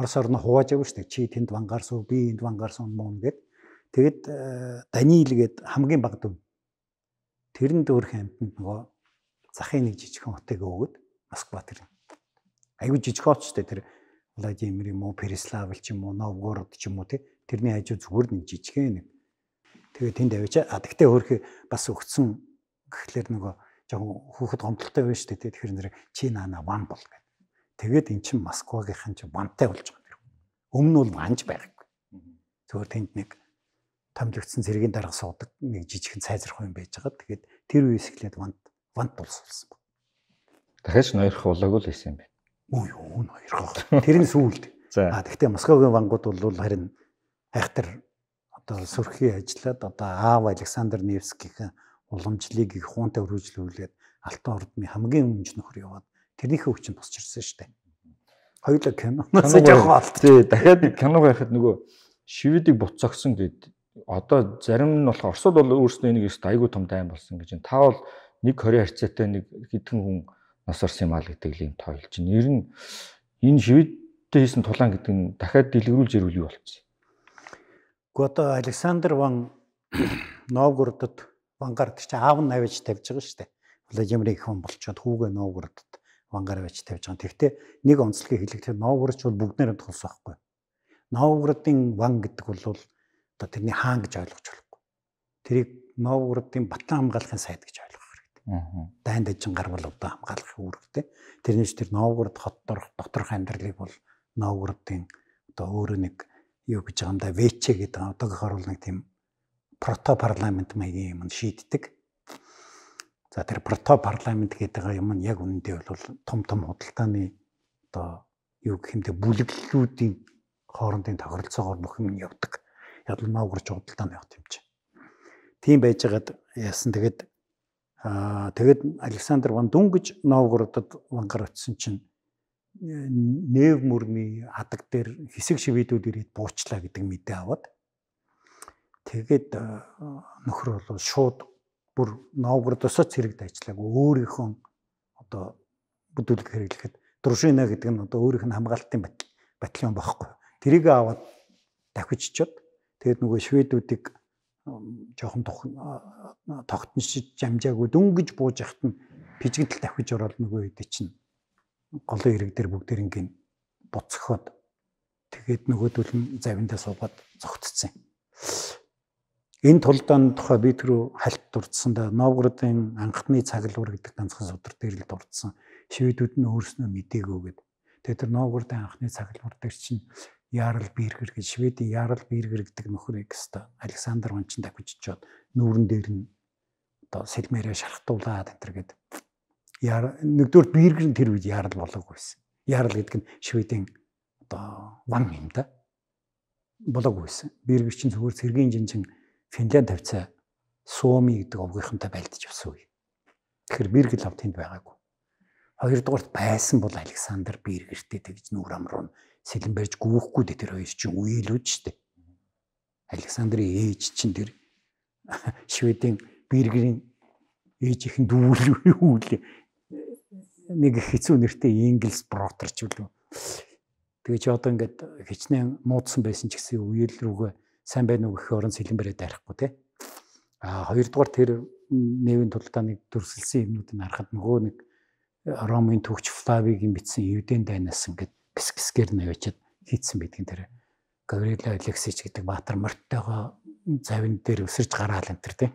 Орос орно хувааж явж шүү дээ. Чи тэнд вангаар суу, би энд вангаар суун мөн гэд. Тэгэд Даниил гээд хамгийн баг дүн. Тэрэнд өөрх амтнд нөгөө захын нэг жижигхэн хотыг өгөөд Москва тэр Айгүй жижиг хооцтой тэр Владимир юм уу, Переславл ч юм уу, Новгород ч юм уу тий. Тэрний хажуу зүгээр нэг жижигхэн нэг. Тэгээ тэнд авчаа. А тэгтээ хөрх бас өгцөн гэхлээр нөгөө жоохон хүүхэд гомдолтой байж штэ тий. Тэгэхээр нэр чи наана ван бол гэдэг. Тэгээд эн чин Москвагийнхан чи вантай болж байгаа юм. Өмнө нь ванж байгаагүй. Зүгээр тэнд нэг томлогдсон цэргийн дарга суудаг нэг жижигхэн цайзрах юм байж байгаа. Тэгээд тэр үеэс эхлээд вант вант тулс болсон баг. Дахиад ноёрох болоогүй л байсан юм байна. Үгүй юу, энэ хоёр гоо. Тэр нь сүүлд. А тэгвэл Москвагийн вангууд бол харин хайхтар одоо сөрхий ажиллаад одоо аав Александр Невскийнхэн уламжлалыг их хуунтай өргөжлүүлээд Алтан ордны хамгийн өмнө нөхөр яваад тэрнийхээ өвчин босч ирсэн штеп. Хоёулаа киноноос жоохон алт. Тий, дахиад кино байхад нөгөө шивэдийг буцаагсан гэд одоо зарим нь болох Оросд бол өөрснөө нэг их айгүй том тайм болсон гэж байна. Та бол 1.20 харьцаатай нэг хэдхэн хүн нас орсон юм аа гэдэг л юм тойлж байна. Ер нь энэ шивэдтэй хийсэн тулаан гэдэг нь дахиад дэлгэрүүлж ирвэл юу болчих вэ? Гэхдээ одоо Александр ван Новгородод вангард чи аав нь авиж тавьж байгаа шүү дээ. Улаа Жимрийн хүн болчоод хүүгээ Новгородод вангаар авиж тавьж байгаа. Тэгэхдээ нэг онцлогийн хэлэгдэх Новгородч бол бүгднээр тулс байхгүй. Новгородын ван гэдэг бол одоо тэрний хаан гэж ойлгож болохгүй. Тэрийг Новгородын Батлан хамгаалахын сайд гэж ойлгож дайнд ажин гар бол одоо хамгаалах үүрэгтэй. Тэрнээс тэр Новгород хот доторх амьдралыг бол Новгородын одоо өөрөө нэг юу гэж байгаа юм да ВЧ гэдэг одоогийнхоор бол нэг тийм прото парламент маягийн юм шийддэг. За тэр прото парламент гэдэг юм нь яг үнэндээ бол том том худалдааны одоо юу гэх юм те бүлэглэлүүдийн хоорондын тохиролцоогоор бүх юм явдаг. Яг л Новгород худалдаанд явт юм чинь. Тийм байжгаад яасан тэгээд Тэгэд Александр Ван Дүн гэж Новгородод вангар очсон чинь э, нээв мөрний хадаг дээр хэсэг шивэдүүд ирээд буурчлаа гэдэг мэдээ аваад тэгээд э, нөхөр бол шууд бүр Новгородоос цэрэгд ажиллааг өөрийнхөө одоо бүдүүлэг хэрэглэхэд дружина гэдэг нь одоо өөрийнх нь хамгаалтын батальон багхгүй. Тэрийг аваад давхиж чад. Тэгээд нөгөө шведүүдийг жоохон тогтн шиж замжаагүй дүнгэж бууж яхад нь пижигдэл давхиж ороод нөгөө үед чинь голын ирэг дээр бүгдээр ингээд буцход тэгээд нөгөөдөл нь завиндаа суугаад зогтцсан. Энэ тулдаан тухай би түрүү хальт дурдсандаа Новгородын анхны цаглуур гэдэг ганцхан судар дээр л дурдсан. Шведүүд нь өөрснөө мдэгөөгээд. Тэгээд тэр Новгородын анхны цаглуур дээр чинь Ярл Биргер гэж Шведийн Ярл Биргер гэдэг нөхрийг өстө Александр Ванчин давхижчод нүүрэн дээр нь одоо сэлмээрээ шархтуулаад энэ төргээд нэгдүгээр Биргер нь тэр үед Ярл болоогүй байсан. Ярл гэдэг нь Шведийн одоо ван юм да. Болоогүй байсан. Биргер чинь зүгээр цэргийн жинжин Финлянд тавцаа Суоми гэдэг овгийнхантай байлдаж явсан үе. Тэгэхээр Биргер лав тэнд байгаагүй. Хоёрдугаарт байсан бол Александр Биргертэй тэгж нүүр амруу нь сэлэн барьж гүүхгүй дээ тэр хоёр чинь үеилүүд шүү дээ. Александрийн ээж чинь тэр Шведийн Биргерийн ээжийнхэн дүүлүү үүлээ. Нэг хэцүү нэртэй Инглс бротерч үлээ. Тэгээ чи одоо ингээд хичнээн муудсан байсан ч гэсэн үеэл рүүгээ сайн байна уу гэхээ орон сэлэн бариад дарахгүй те. А хоёрдугаар тэр нэвийн тулдаа нэг төрсөлсөн юмнуудыг харахад нөгөө нэг Ромын төгч Флавигийн бичсэн Евдэн дайнаас ингээд гис гисгээр навчаад хийцэн бидгэн тэр Гаврила Алексич гэдэг баатар морттойгоо завин дээр өсөрж гараал энэ тэр тий.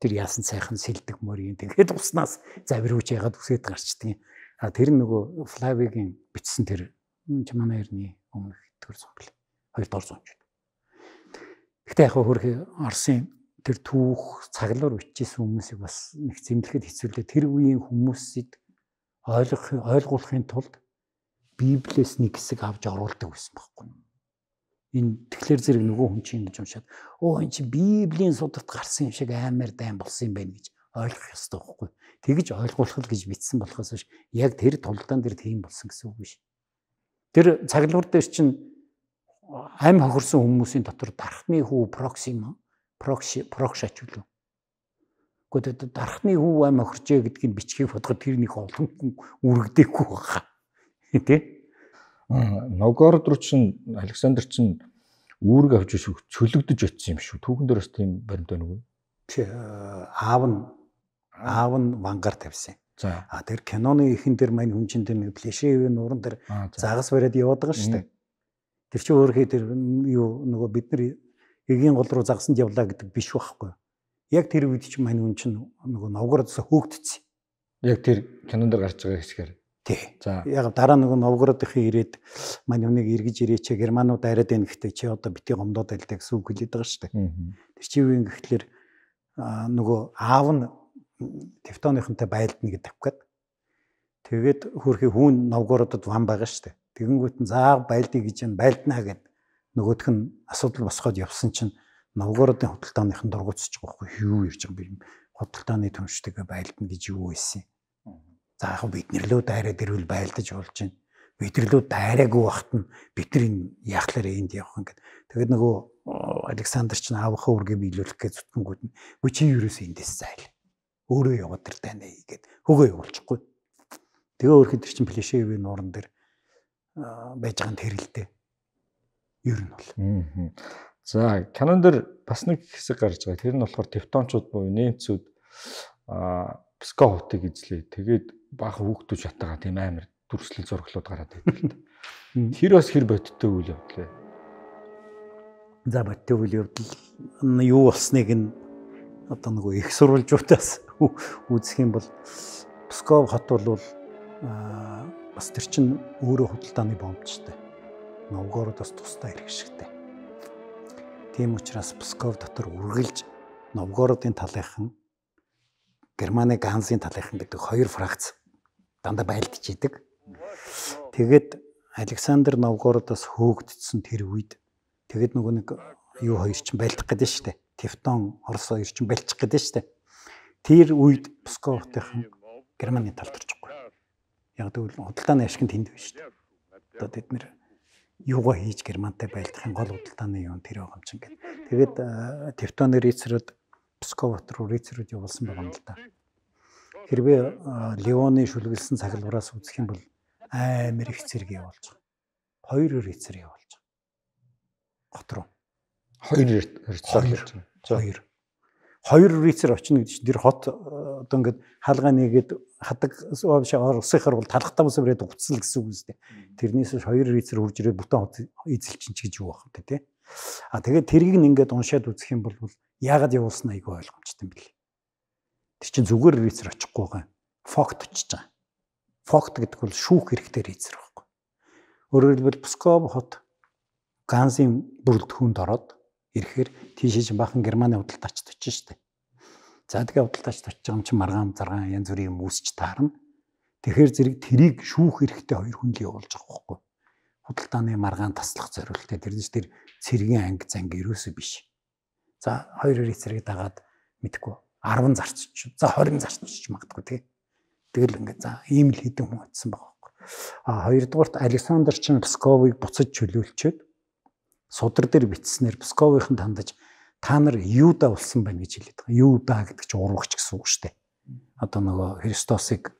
Тэр яасан сайхан сэлдэг мөрийн тэгээд уснаас завирууж ягаад үсгээд гарчдгийн. А тэр нөгөө Флавигийн бичсэн тэр чамаа ярны өмнөх төр сонгол. Хоёр дор зонч. Гэхдээ яг хөрх Орсын тэр түүх цаглаар бичсэн хүмүүсийг бас нэг зэмлэхэд хэцүүлээ. Тэр үеийн хүмүүсийг ойлгох ойлгуулахын тулд Библиэс нэг хэсэг авч оруулдаг гэсэн байхгүй юу? Энэ тэгэхээр зэрэг нөгөө хүн чинь ингэж уншаад оо энэ чинь Библийн судалт гарсан юм шиг аймаар дайм болсон юм байна гэж ойлгох ёстой байхгүй юу? Тэгж ойлгуулах л гэж битсэн болохоос биш яг тэр тулдаан дээр тийм болсон гэсэн үг биш. Тэр цаглуур дээр чинь ам хохирсан хүмүүсийн дотор дархны хүү проксима прокси прокшач үлээ. Гэхдээ дархны хүү ам хохирчээ гэдгийг бичгийг бодоход тэр нэг олон хүн үргэдэггүй байна тий. Ногорд руу чин Александр чин үүрэг авч шүү цөлөгдөж очсон юм шүү. Түүхэн дээр бас тийм баримт байна уу? Тий. Э, аав нь аав нь вангаар тавьсан. За. А тэр киноны ихэн дээр мань хүн чин тэр нэг плешевийн нууран тэр загас бариад явдаг шүү дээ. Тэр чинь өөрөө тэр юу нөгөө бид нар эгийн гол руу загсанд явлаа гэдэг биш байхгүй. Яг тэр үед чинь мань хүн чин нөгөө ногордсоо хөөгдсөн. Яг тэр кинон дээр гарч байгаа хэсгээр. Тий. Яг дараа нөгөө Новгород ихэн ирээд мань үнийг эргэж ирээч э германууд арайд энэ гэхдээ чи одоо бити гомдоод байлдаа гэсэн үг хэлээд байгаа шүү дээ. Тэр чи юу юм гэхлээр нөгөө аав нь тевтоныхонтой байлдна гэдэг гээд тэгээд хөрхи хүүн Новгородод ван байгаа шүү дээ. Тэгэнгүүт нь заа байлдъя гэж энэ байлднаа гэд нөгөөх нь асуудал босгоод явсан чинь Новгородын худалдааныхан дургуутсаж байгаа байхгүй юу ирж байгаа юм. Худалдааны төлөвчтэйгээ байлдна гэж юу ийсэн. За яг бид нар лөө дайраад ирвэл байлдаж болж байна. Бид нар лөө дайраагүй бахт нь бид нар яхалаар энд явах ингээд. Тэгэд нөгөө Александр ч аавынхаа үргийг биелүүлэх гэж зүтгэнгүүд нь би чи юурээс эндээс зайл. Өөрөө яваад тэр тань гэгээд хөгөө явуулчихгүй. Тэгээ өөрөхд тэр чин плешэвийн нууран дээр байж байгаа нь тэрэлтэй. Ер нь бол. За канон дээр бас нэг хэсэг гарч байгаа. Тэр нь болохоор тевтончууд буюу немцүүд аа Псков хотыг эзлэе. Тэгээд бага хүүхдүүд шатаага тийм амар дүрслэл зурглууд гараад ирдэг. Тэр бас хэр бодтой үйл явдлаа. За бодтой үйл явдал юу болсныг нь одоо нөгөө их сурвалжуудаас үзэх юм бол Псков хот бол бас тэр чин өөрөө худалдааны бомбчтай. Новгород бас тусдаа ирэх шигтэй. Тийм учраас Псков дотор үргэлж Новгородын талынхан Германы Ганзын талынхан гэдэг хоёр фракц дандаа байлдаж идэг. Тэгээд Александр Новгородоос хөөгдсөн тэр үед тэгээд нөгөө нэг юу хоёр ч байлдах гэдэг нь шүү дээ. Тевтон Орос хоёр ч байлчих гэдэг нь шүү дээ. Тэр үед Псков хотын Германы талд орчихгүй. Яг тэгвэл худалдааны ашиг нь тэнд байна шүү дээ. Одоо тэд нэр юугаа хийж Германтай байлдахын гол худалдааны юм тэр байгаа юм чинь гэдэг. Тэгээд Тевтонэр эсрэг Псковот руу рейсерүүд явуулсан байгаа юм л да. Хэрвээ Леоны шүлгэлсэн цахилгараас үзэх юм бол амар их зэрэг явуулж байгаа. Хоёр өөр эцэр явуулж байгаа. Гот руу. Хоёр хоёр явуулж байгаа. Хоёр. Хоёр эцэр очно гэдэг чинь тэр хот одоо ингээд хаалгаа нэгээд хадаг вообще орсынхаар бол талхтаа мөс өрөөд уцсан л гэсэн үг үстэй. Тэрнээс ш хоёр эцэр хурж ирээд бүтэн хот эзэлчин ч гэж юу байх вэ тий? А тэгээд тэргийг нь ингээд уншаад үзэх юм бол яагаад явуулсан айгүй ойлгомжтой юм бэл. Тэр чинь зүгээр рейсер очихгүй байгаа. Фокт очиж байгаа. Фокт гэдэг бол шүүх хэрэгтэй рейсер байхгүй. Өөрөөр хэлбэл Псков хот Ганзын бүрэлдэхүүнд ороод ирэхээр тийшээ бахан Германы худалд очиж очиж штэ. За тэгээ худалд очиж очиж байгаа юм чи маргаан заргаан янз бүрийн юм үүсч таарна. Тэгэхээр зэрэг тэрийг шүүх хэрэгтэй хоёр хүн л явуулж байгаа байхгүй. Худалдааны маргаан таслах зориултаа тэр нь тэр цэргийн анги занг ерөөсөө биш. За хоёр хоёр цэрэг дагаад мэдгүй 10 зарччих. За 20 зарччих магадгүй тий. Тэгэл ингээд за ийм л хэдэн хүн утсан байгаа байхгүй. А хоёрдугаарт Александр чин Псковыг буцаж чөлөөлчөөд судар дээр битснээр Псковын тандаж та нар юуда болсон байна гэж хэлээд байгаа. Юуда гэдэг чинь урвагч гэсэн үг шүү дээ. Одоо нөгөө Христосыг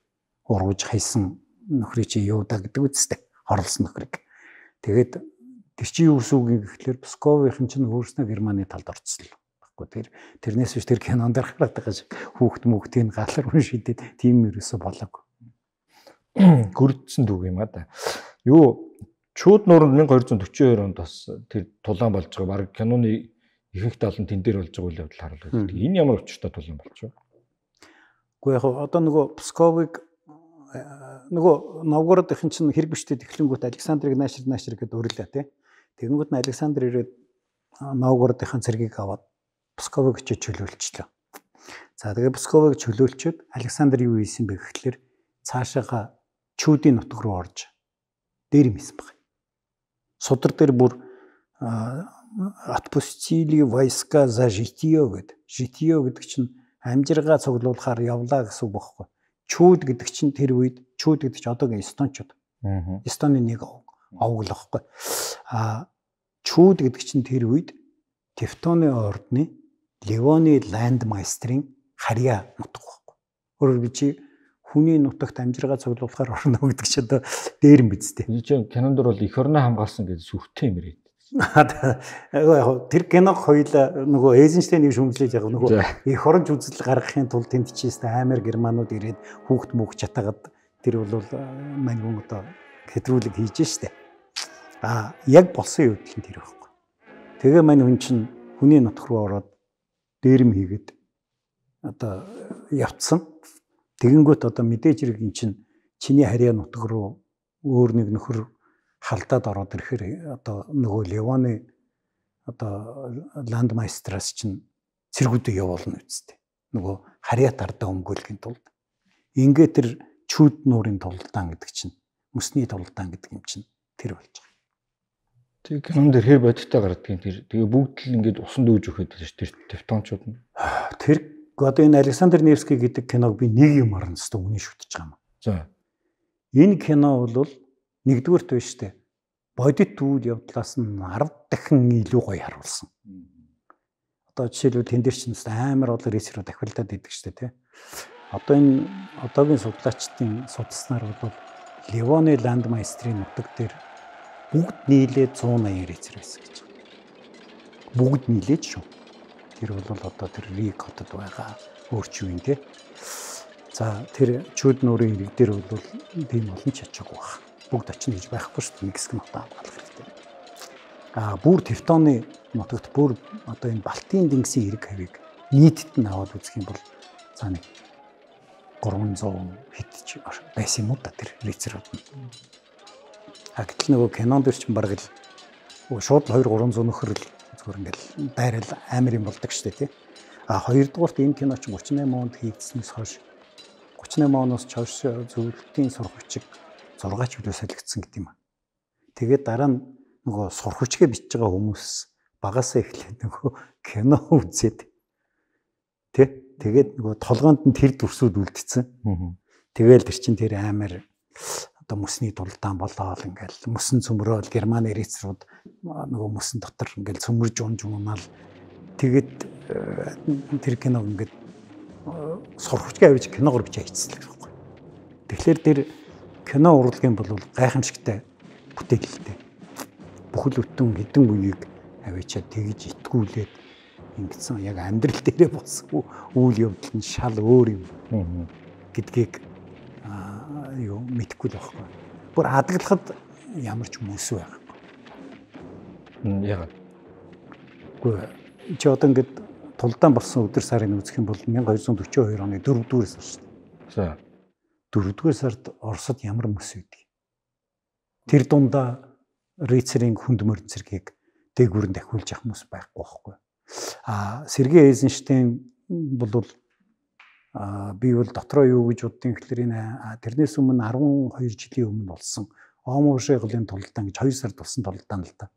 урвж хайсан нөхрийн чи юуда гэдэг үстэй. Хорлсон нөхрийг. Тэгээд Тэр чинь юу гэсэн үг юм гэхлээр Псковийн чинь өөрснөө Германы талд орцсон л байхгүй тэр тэрнээс биш тэр кинонд гараад байгаа шиг хүүхд мөхтийн галар хүн шидэд тийм ерөөсө болог. Гүрдсэн дүүг юм а да. Юу чууд нууранд 1242 онд бас тэр тулаан болж байгаа. Бараг киноны ихэнх талын тэн дээр болж байгаа үйл явдал харуулдаг. Энэ ямар учиртай тулаан болж байна? Гэхдээ яг одоо нөгөө Псковыг э, нөгөө Новгород ихэнх чинь хэрэг биштэй тэглэнгүүт Александрийг наашир наашир гэдээ урилаа тий. Тэгэнгүүт нь Александр ирээд Новгородынхан цэргийг аваад Псковыг чөлөөлчлөө. За тэгээ Псковыг чөлөөлчөд Александр юу хийсэн бэ гэхэлэр цаашаага чүүдийн нутг руу орж дээр юмсэн баг. Судар дээр бүр отпустили войска за житие гэд. Житие гэдэг чинь амжиргаа цуглуулахаар явлаа гэсэн үг бохоггүй. Чүүд гэдэг чинь тэр үед чүүд гэдэг чинь одоогийн эстончууд. Эстоны нэг овоглохгүй. А чууд гэдэг чинь тэр үед Тевтоны ордны Ливоны ландмайстрын харьяа нутаг байхгүй. Өөрөөр хэлбэл чи хүний нутагт амжиргаа цуглуулахаар орно гэдэг чи одоо дээр юм биз дээ. Жишээ нь кинонд бол эх орноо хамгаалсан гэдэг сүртэй юм ирээд. Яг тэр кино хоёул нөгөө Эйзенштейнийг шүмжлээд яг нөгөө эх оронч үзэл гаргахын тулд тэнд чийстэй аймаг германууд ирээд хүүхд мөөх чатагаад тэр бол э, мань хүн одоо хэтрүүлэг хийж штэ. А яг болсон явдал нь тэр байхгүй. Тэгээ мань хүн чинь хүний нутг руу ороод дээрэм хийгээд одоо явцсан. Тэгэнгүүт одоо мэдээж хэрэг эн чинь чиний харьяа нутг руу өөр нэг нөхөр халдаад ороод ирэхээр одоо нөгөө Левоны одоо ландмайстраас чинь цэргүүдөө явуулна үсттэй. Нөгөө харьяа тардаа өнгөөлгийн тулд. Ингээ тэр чүүд нуурын тулдаан гэдэг чинь, мөсний тулдаан гэдэг юм чинь тэр болж байгаа. Тэг кинонд ирэхээр бодиттой гарддаг юм тэр. Тэгээ бүгд л ингээд усан дүүж өгөхөд л шүү дээ тевтончууд нь. Тэр одоо энэ Александр Невский гэдэг киног би нэг юм орно гэсэн үний шүтж байгаа юм. За. Энэ кино бол нэгдүгээрт биш үү? Бодит үйл явдлаас нь 10 дахин илүү гоё харуулсан. Одоо жишээлбэл тэн дээр чинь амар бол рейсрүү дахилдаад идэг шүү дээ, тэ. Одоо энэ одоогийн судлаачдын судалснаар бол Левоны ланд маестрийн нутаг дээр бүгд нийлээд 180-аар эсрэгсэн гэж. Бүгд нийлээд шүү. Тэр бол одоо тэр Риг хотод байгаа өөрчивэн тий. За тэр чүд нүрийн ирэг дээр бол тийм олон ч ачаагүй баг. Бүгд очих гэж байхгүй шүү. Мексикэн хотоо хамгаалах хэрэгтэй. Аа бүр Тевтоны нутагт бүр одоо энэ Балтийн тэнгисийн ирэг хавийг нийтэд нь аваад үзэх юм бол цаа нэг 300 хэд ч байсан юм уу та тэр рецерүүд нь. А гэтэл нөгөө Canon дээр ч бараг л шууд 2 300 нөхөр л зүгээр ингээл дайрал амар юм болдог шүү дээ тий. А хоёрдугаарт энэ кино ч 38 онд хийгдснээс хойш 38 оноос хойш зөвлөлтийн сургавчиг 6 ч билүү солигдсон гэдэг юм. Тэгээд дараа нь нөгөө сурхвчгээ бичиж байгаа хүмүүс багасаа эхлээд нөгөө кино үзээд тий тэгээд нөгөө толгоонд нь тэр дүрсүүд үлдсэн. Тэгээл тэр чин тэр амар одоо мөсний дулдаан болоол ингээл мөсөн цөмрөөл герман эрицрууд нөгөө мөсөн дотор ингээл цөмөрж унж унаал тэгэд э, тэр киног ингээд э, сурхвчгээ авч киногоор бичиж хийцлээ байхгүй. Тэгэхээр тэр кино урлагийн бол гайхамшигтай бүтээлтэй. Бүхэл бүтэн хэдэн үеийг авчаад тэгж итгүүлээд ингэсэн яг амьдрал дээрээ болсон үйл явдал нь шал өөр юм гэдгийг юу мэдхгүй л байхгүй. Бүр хадгалахад ямар ч мөс байхгүй. Ягаад? Гэхдээ чи одоо ингээд тулдаан болсон өдөр сарыг үзэх юм бол 1242 оны 4 дугаар сар шүү дээ. За. 4 дугаар сард Оросд ямар мөс үүдгийг. Тэр дундаа Рицерийн хүнд мөрөн цэргийг дээгүүр нь дахиулж явах мөс байхгүй байхгүй. А Сергей Эйзенштейн бол би бол дотроо юу гэж боддгийг гэхэлэр энэ тэрнээс өмнө 12 жилийн өмнө болсон омоошиглын тололдаан гэж 2 сард болсон тололдаан л та.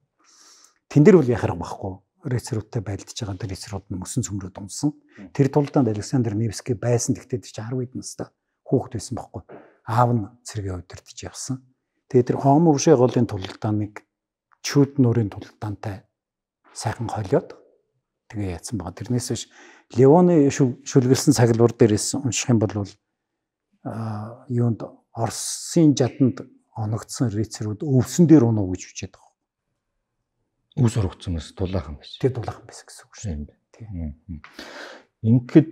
Тэн дээр бол яхарга байхгүй. Рецруттай байлдаж байгаа тэр рецрут нь мөсөн цөмрөд унсан. Тэр тололдаанд Александр Невский байсан гэхдээ тэр 10 хэд настай хүүхэд байсан байхгүй. Аав нь цэргээ удирдах явсан. Тэгээ тэр омоошиглын тололдааныг чүүд нүрийн тололдаантай сайхан холиод тэгээ яатсан байгаа. Тэрнээс биш Леоны шүлгэлсэн цаглбар дээрээс унших юм бол юунд Оросын жаданд оногдсон рыцарууд өвсөн дээр унав гэж бичээд байгаа. Өвс ургацсанаас дулаахан байсан. Тэр дулаахан байсан гэсэн үг шээ юм бэ. Тийм. Ингээд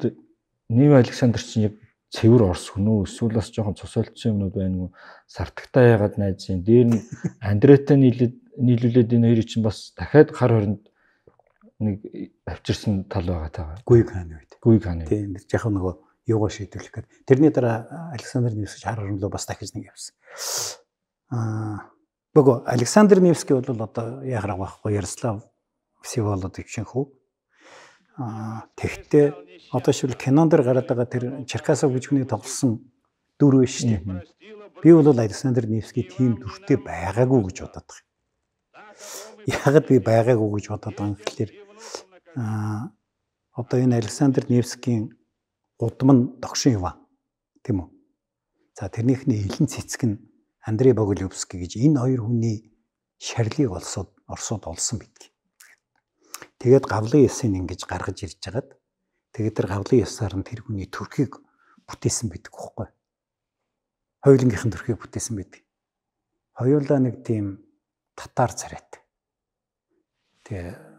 Нев Александр чинь яг цэвэр орс хүн үү эсвэл бас жоохон цусолтсон юмнууд байна уу? Сартагтай ягаад найзын дээр нь Андретай нийлээд нийлүүлээд энэ хоёрыг чинь бас дахиад хар хоринд нэг авчирсан тал байгаа таагаа. Гүйг хааны үед. Гүйг хааны. Тийм яг нөгөө юугаа шийдвэрлэх гээд. Тэрний дараа Александр Невский хар орнолоо бас дахиж нэг явсан. Аа бого Александр Невский бол одоо яхаг байхгүй Ярослав Всеволод өвчнхүү. Аа тэгтээ одоо шил кинон дээр гараад байгаа тэр Черкасов гэж хүний тоглосон дүр вэ шүү дээ. Би бол Александр Невский тийм дүртэй байгаагүй гэж бодоод байгаа. Ягд би байгаагүй гэж бодоод байгаа юм гэхэлэр а э, одоо энэ Александр Невскийн гудам нь тогшин Иван тийм үү. За тэрнийхний илэн цэцэг нь Андрей Боголевский гэж энэ хоёр хүний шарлыг олсод Оросод олсон битгий. Тэгээд гавлын ясыг ингэж гаргаж ирж хагаад тэгээд тэр гавлын ясаар нь тэр хүний төрхийг бүтээсэн байдаг хөөхгүй. Хоёулынгийнхэн төрхийг бүтээсэн байдаг. Хоёулаа нэг тийм татар царайт. Тэгээ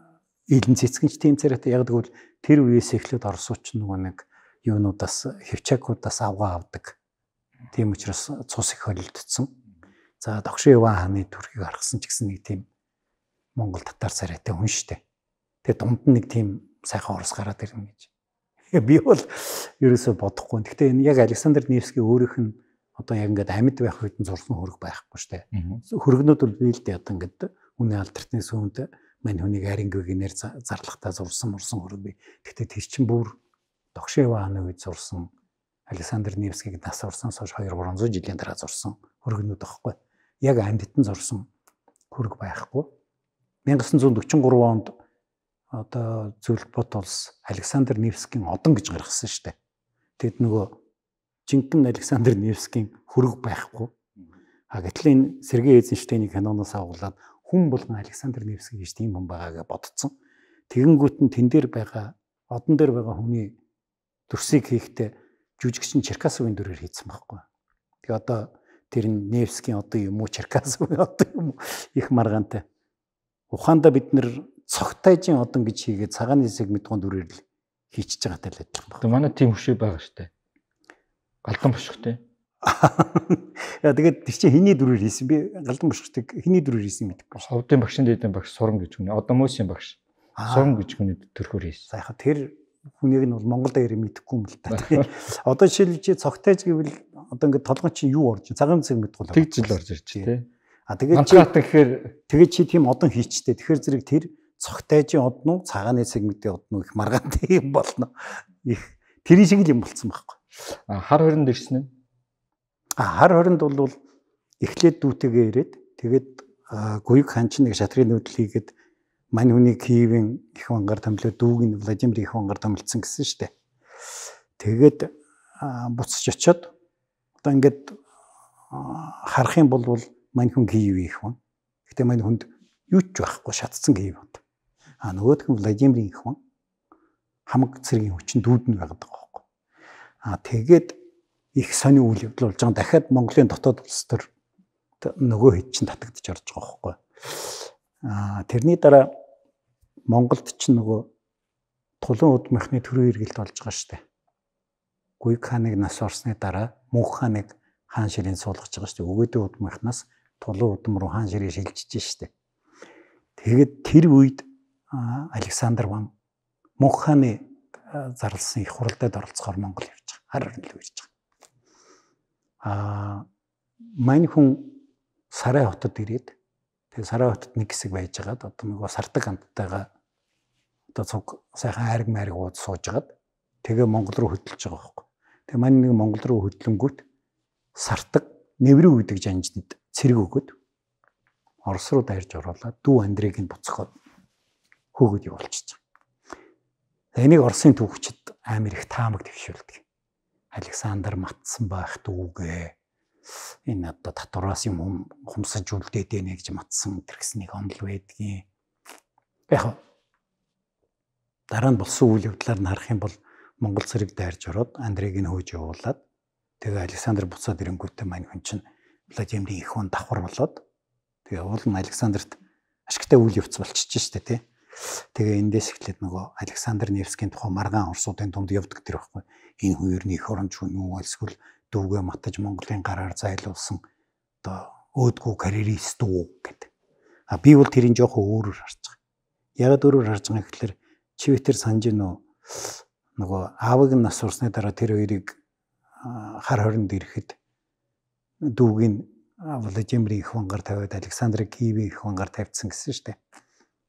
Илэн цэцгэнч тийм царайтай яг гэвэл тэр үеэс эхлээд орсууч нөгөө нэг юунуудаас хевчэкуудаас авгаа авдаг. Тийм учраас цус их хөлөлдсөн. За тогшин Иван хааны төрхийг аргасан ч гэсэн нэг тийм Монгол татар царайтай хүн шттэ. Тэгээ дунд нь нэг тийм сайхан орос гараад ирнэ гэж. Би бол ерөөсөө бодохгүй. Гэхдээ энэ яг Александр Невский өөрийнх нь одоо яг ингээд амьд байх үед нь зурсан хөрөг байхгүй штэ. Хөргнүүд бол биелдэ ята ингээд үнэ алдартны сүүнд мань хүнийг арингүй гинээр зарлахтаа зурсан мурсан хөрөв би. Гэхдээ тэр чин бүр Тогшева хааны үед зурсан Александр Невскийг нас урсанаас хойш 2 300 жилийн дараа зурсан хөргөнүүд аахгүй. Яг амьдтан зурсан хөрөг байхгүй. 1943 онд одоо Зөвлөлбот улс Александр Невскийн одон гэж гаргасан шүү дээ. Тэгэд нөгөө жинхэнэ Александр Невскийн хөрөг байхгүй. А гэтэл энэ Сергей Эйзенштейний киноноос авуулаад хүн болгон Александр Невский гэж тийм хүн байгаагаа бодцсон. Тэгэнгүүт нь тэн дээр байгаа одон дээр байгаа хүний төрсийг хийхдээ жүжигч нь Черкасовын дүрээр хийсэн байхгүй. Тэгээ одоо тэр нь Невскийн одоо юм уу Черкасовын одоо юм уу их маргаантай. Ухаанда бид нэр цогтайжийн одон гэж хийгээд цагаан хэсэг мэдгон дүрээр л хийчихэж байгаатай л адилхан байна. Тэгээ манай тийм хөшөө байгаа штэ. Галдан бошгтэй. Яа тэгээд тэр чинь хиний дүрээр хийсэн би галдан бошигтэг хиний дүрээр хийсэн мэдэхгүй. Совдын багшны дэдэн багш суран гэж хүний одоо мөсийн багш суран гэж хүний төрхөр хийсэн. За яхаа тэр хүнийг нь бол Монголд ярэ мэдэхгүй юм л та. Одоо жишээлбэл цогтойж гэвэл одоо ингээд толгой чинь юу орж цагаан цэг мэдгүй л. Тэгж л орж ирж тий. А тэгээд чи тэгэхээр тэгээд чи тийм одон хийчтэй. Тэгэхээр зэрэг тэр цогтойжийн одон уу цагааны цэг мэдээ одон уу их маргаан тийм болно. Их тэрийн шиг л юм болцсон байхгүй. А хар хөрөнд ирсэн нь хар хоринд бол эхлээд дүүтэйгээ ирээд тэгээд гуйг хан чинь нэг шатрын нүүдэл хийгээд мань хүний Киевийн их вангаар томлоо дүүгийн Владимир их вангаар томлцсон гэсэн штэ. Тэгээд буцаж очиод одоо ингээд харах юм бол мань хүн Киев их ван. Гэтэ мань хүнд юу ч байхгүй шатцсан Киев бод. А нөгөөх нь Владимир их ван хамаг цэргийн хүчин дүүд нь байгаад байгаа байхгүй. А тэгээд их сони үйл явдал болж байгаа. Дахиад Монголын дотоод улс төр нөгөө хэд чинь татагдчих орж байгаа байхгүй. Аа тэрний дараа Монголд ч нөгөө тулан удмынхны төрөө иргэлт болж байгаа шүү дээ. Гуйг ханыг нас орсны дараа Мөнх ханыг хаан ширийн суулгаж байгаа шүү дээ. Өгөөдөө удмынхнаас тулан удам руу хаан ширийг шилжиж шүү дээ. Тэгэд тэр үед Александр Ван Мөнх хааны зарлсан их хуралдаад оролцохоор Монгол явж байгаа. Хар орнол ирж байгаа. Аа мань хүн Сарай хотод ирээд тэгээ Сарай хотод нэг хэсэг байж байгаад одоо нөгөө сардаг хамттайгаа одоо цуг сайхан хайрг майрг ууд суужгаад тэгээ Монгол руу хөдөлж байгаа байхгүй. Тэгээ мань нэг Монгол руу хөдлөнгүүт сартаг нэврүү гэдэг жанжид цэрэг өгөөд Орос руу дайрж оруулаад дүү Андрийг нь буцход хөөгд явуулчихсан. Энийг Оросын түүхчид амар их таамаг твшүүлдэг. Александр матсан байх дүүгээ энэ одоо татвараас юм хумсаж үлдээд ээ гэж матсан гэрхснийг онл байдгийн. Яг дараа нь болсон үйл явдлаар нарах юм бол Монгол цэрэг дайрж ороод Андрийг нь хөөж явуулаад тэгээ Александр буцаад ирэнгүүтээ мань хүн чинь Владимирийн их хүн давхар болоод тэгээ уул нь Александрт ашигтай үйл явц болчихж штэ тий. Тэгээ эндээс эхлээд нөгөө Александр Невскийн тухай маргаан орсуудын дунд явдаг тэр байхгүй. Энэ хуурны эх оронч хүн юу эсвэл дүүгээ матаж Монголын гараар зайлуулсан одоо өөдгөө карьерист үү гэдэг. А би бол тэрийг жоохон өөрөөр харж байгаа. Ягаад өөрөөр харж байгаа гэхээр чивэтэр санаж гинөө нөгөө аавыг нь нас урсны дараа тэр хоёрыг хар хоринд ирэхэд дүүгийн Владимир их вангаар тавиад Александр Киевийн их вангаар тавьдсан гэсэн штеп.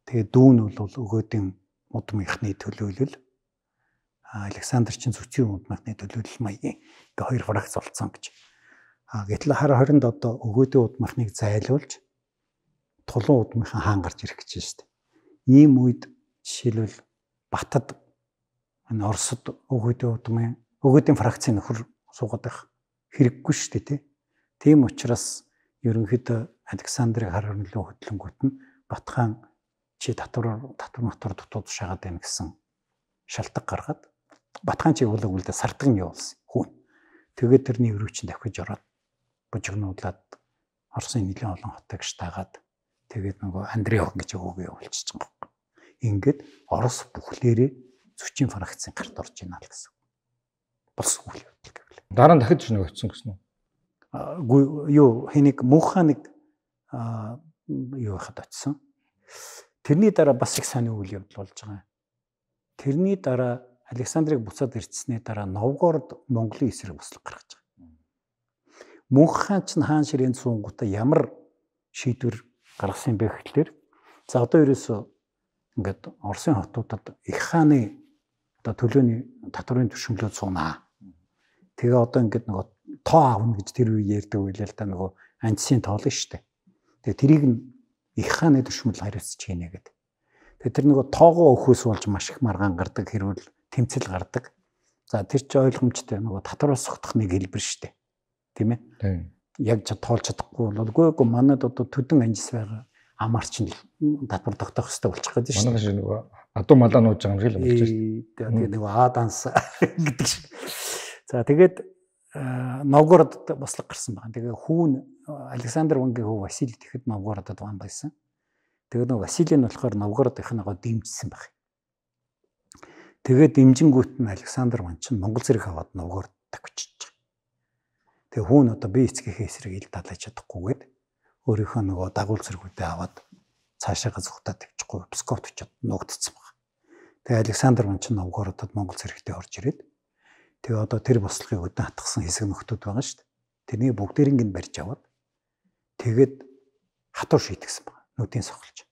Тэгээ дүүн бол өгөөдийн модм ихний төлөөлөл Александрчин Цөцгийн модм ихний төлөөлөл маягийн ингээ хоёр фракц болцсон гэж. А гэтэл хар 20-нд одоо өгөөдийн модм ихнийг зайлуулж тулуун удмынхан хаан гарч ирэх гэж байна шүү дээ. Ийм үед жишээлбэл Батад энэ Оросд өгөөдийн удмын өгөөдийн фракцын нөхөр суугаад байх хэрэггүй шүү дээ тий. Тийм учраас ерөнхийдөө Александрыг харгамлын хөтлөнгөт нь Батхан чи татвар татвар матвар дутууд шахаад байна гэсэн шалтгаан гаргаад батхан чи уулаг үлдээ сардган явуулсан хүн. Тэгээд тэрний өрөвчөнд давхиж ороод бужигнуудлаад Оросын нэгэн олон хотыг штагаад тэгээд нөгөө Андрей хог гэж өвгөө явуулчихсан гоо. Ингээд Орос бүхлээрээ зөчийн фракцын гарт орж ийна л гэсэн. Болсон үйл явдал гэвэл. Дараа нь дахиж нөгөө очсон гэсэн үү? Үгүй юу хэнийг муухай нэг юу хад очсон. Тэрний дараа бас их сайн үйл явдал болж байгаа. Тэрний дараа Александрийг буцаад ирцсэний дараа Новгород Монголын эсрэг бослог гаргаж байгаа. Мөнх хаан ч хаан ширээн цуунгуудаа ямар шийдвэр гаргасан бэ гэхлээр за одоо ерөөсөө ингээд Оросын хотуудад их хааны одоо төлөөний татварын түшинглөө цуунаа. Тэгээ одоо ингээд нөгөө тоо авна гэж тэр үе ярьдаг байлаа л да нөгөө антисын тоол нь шүү дээ. Тэгээ тэрийг нь их хааны düşмөл хариуцж хийнэ гэдэг. Тэгээ тэр нөгөө тоогоо өхөөс болж маш их маргаан гардаг хэрвэл тэмцэл гардаг. За тэр чи ойлгомжтой нөгөө татвараас согтох нэг хэлбэр шүү дээ. Тийм ээ? Тийм. Яг ч тоолж чадахгүй бол үгүй эгүй манад одоо төдөн анжис байгаа амарч нь татвар тогтоох хэрэгтэй болчих гээд шүү дээ. Манайш нөгөө адуу малаа нууж байгаа юм шиг л болж байна. Тэгээ нөгөө аа данс гэдэг шиг. За тэгээд э, ногорд бослог гарсан байна. Тэгээ хүүн Александр Вангийн хүү Василий тэгэхэд Новгородод ван байсан. Тэгээ нөгөө Василий нь болохоор Новгород ихнийгаа дэмжсэн байх. Тэгээ дэмжингүүт нь Александр Ван чинь Монгол зэрэг аваад Новгород тавьчихж байгаа. Тэгээ хүү нь одоо бие эцгийнхээ эсрэг ил далаж чадахгүйгээд өөрийнхөө нөгөө дагуул зэргүүдээ аваад цаашаага зүхтаад тавьчихгүй Псков очоод нуугдсан байна. Тэгээ Александр Ван чинь Новгородод Монгол зэрэгтээ орж ирээд тэгээ одоо тэр бослогыг өдөн хатгсан хэсэг нөхдүүд байгаа шүү дээ. Тэрний бүгдэрийг нь барьж аваад Тэгэд хатуу шийтгсэн байна. Нүдийн сохолж.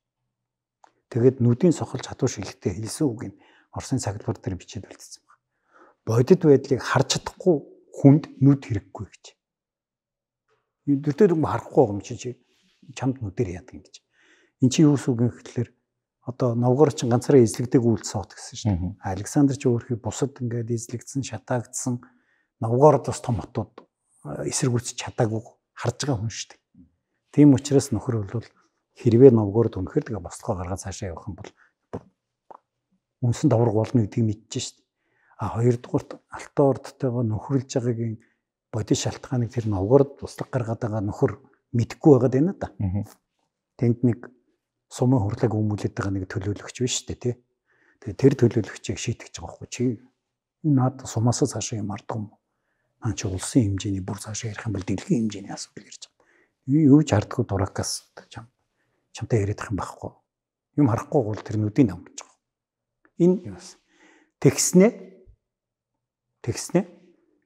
Тэгэд нүдийн сохолж хатуу шилхтээ хэлсэн үг юм. Орсын цагдлуур дээр бичээд үлдсэн байна. Бодит байдлыг харж чадахгүй хүнд нүд хэрэггүй гэж. Дүртэй дүнг харахгүй юм чи чи чамд нүдээр яадаг юм гэж. Эн чи юу сүг юм гэхэлэр одоо новгор чин ганцаараа эзлэгдэг үйлсөөт гэсэн шүү дээ. Александр ч өөрхий бусад ингээд эзлэгдсэн, шатаагдсан новгород бас том хотууд э, эсэргүүцч чадаагүй харж байгаа хүн шүү дээ. Тийм учраас нөхөр бол хэрвээ новгоор дүнхээр тэгээ бослогоо гаргаад цаашаа явах юм бол үнсэн давраг болно гэдгийг мэдчихэж шв. А хоёрдугаарт алтан ордтойгоо нөхөрлж байгаагийн бодит шалтгааныг тэр новгоор буслаг гаргаад байгаа нөхөр мэдхгүй байгаад байна да. Тэнд нэг сумын хурлаг өмүүлээд байгаа нэг төлөөлөгч биш үү тий. Тэгээ тэр төлөөлөгчийг шийтгэж байгаа байхгүй чи наад сумаас цаашаа юм ардгүй юм. Наа чи улсын хэмжээний бүр цаашаа ярих юм бол дэлхийн хэмжээний асуудал ирж юу ч хардггүй дурагас чам чамтай яриадах юм байхгүй юм харахгүй бол тэр нүдийн намж байгаа энэ юмс тэгснэ тэгснэ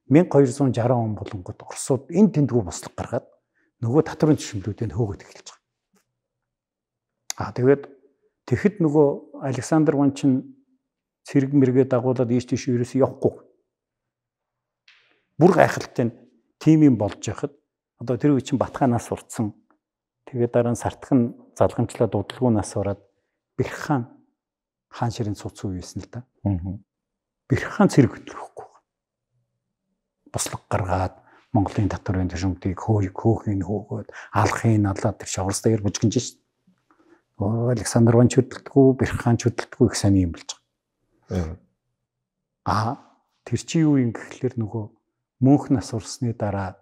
1260 он болонгод орсууд энэ тэндгүү бослог гаргаад нөгөө татварын төшмлүүдээ хөөгд эхэлж байгаа а тэгээд тэгэхэд нөгөө Александр ван чин цэрэг мэрэгэ дагуулад ийш тийш ерөөсөө явахгүй бүр гайхалтай нь тим юм болж яхад Одоо тэр үе чинь Батханаас урдсан. Тэгээд дараа нь Сартхан залгамжлаа дуудлагуунаас ураад Бэрх хаан хаан ширийн цуц үесэн л та. Аа. Бэрх хаан цэрэг хөтлөхгүй. Бослог гаргаад Монголын татвар энэ төшөмтгийг хөөй хөөхийг хөөгөөд алхахын алаад тэр шаврс дээр бүжгэнж шв. Александр Ван чөдөлтгөө, Бэрх хаан чөдөлтгөө их сайн юм болж байгаа. Аа. Тэр чи юу юм гэхлээр нөгөө мөнх нас урсны дараа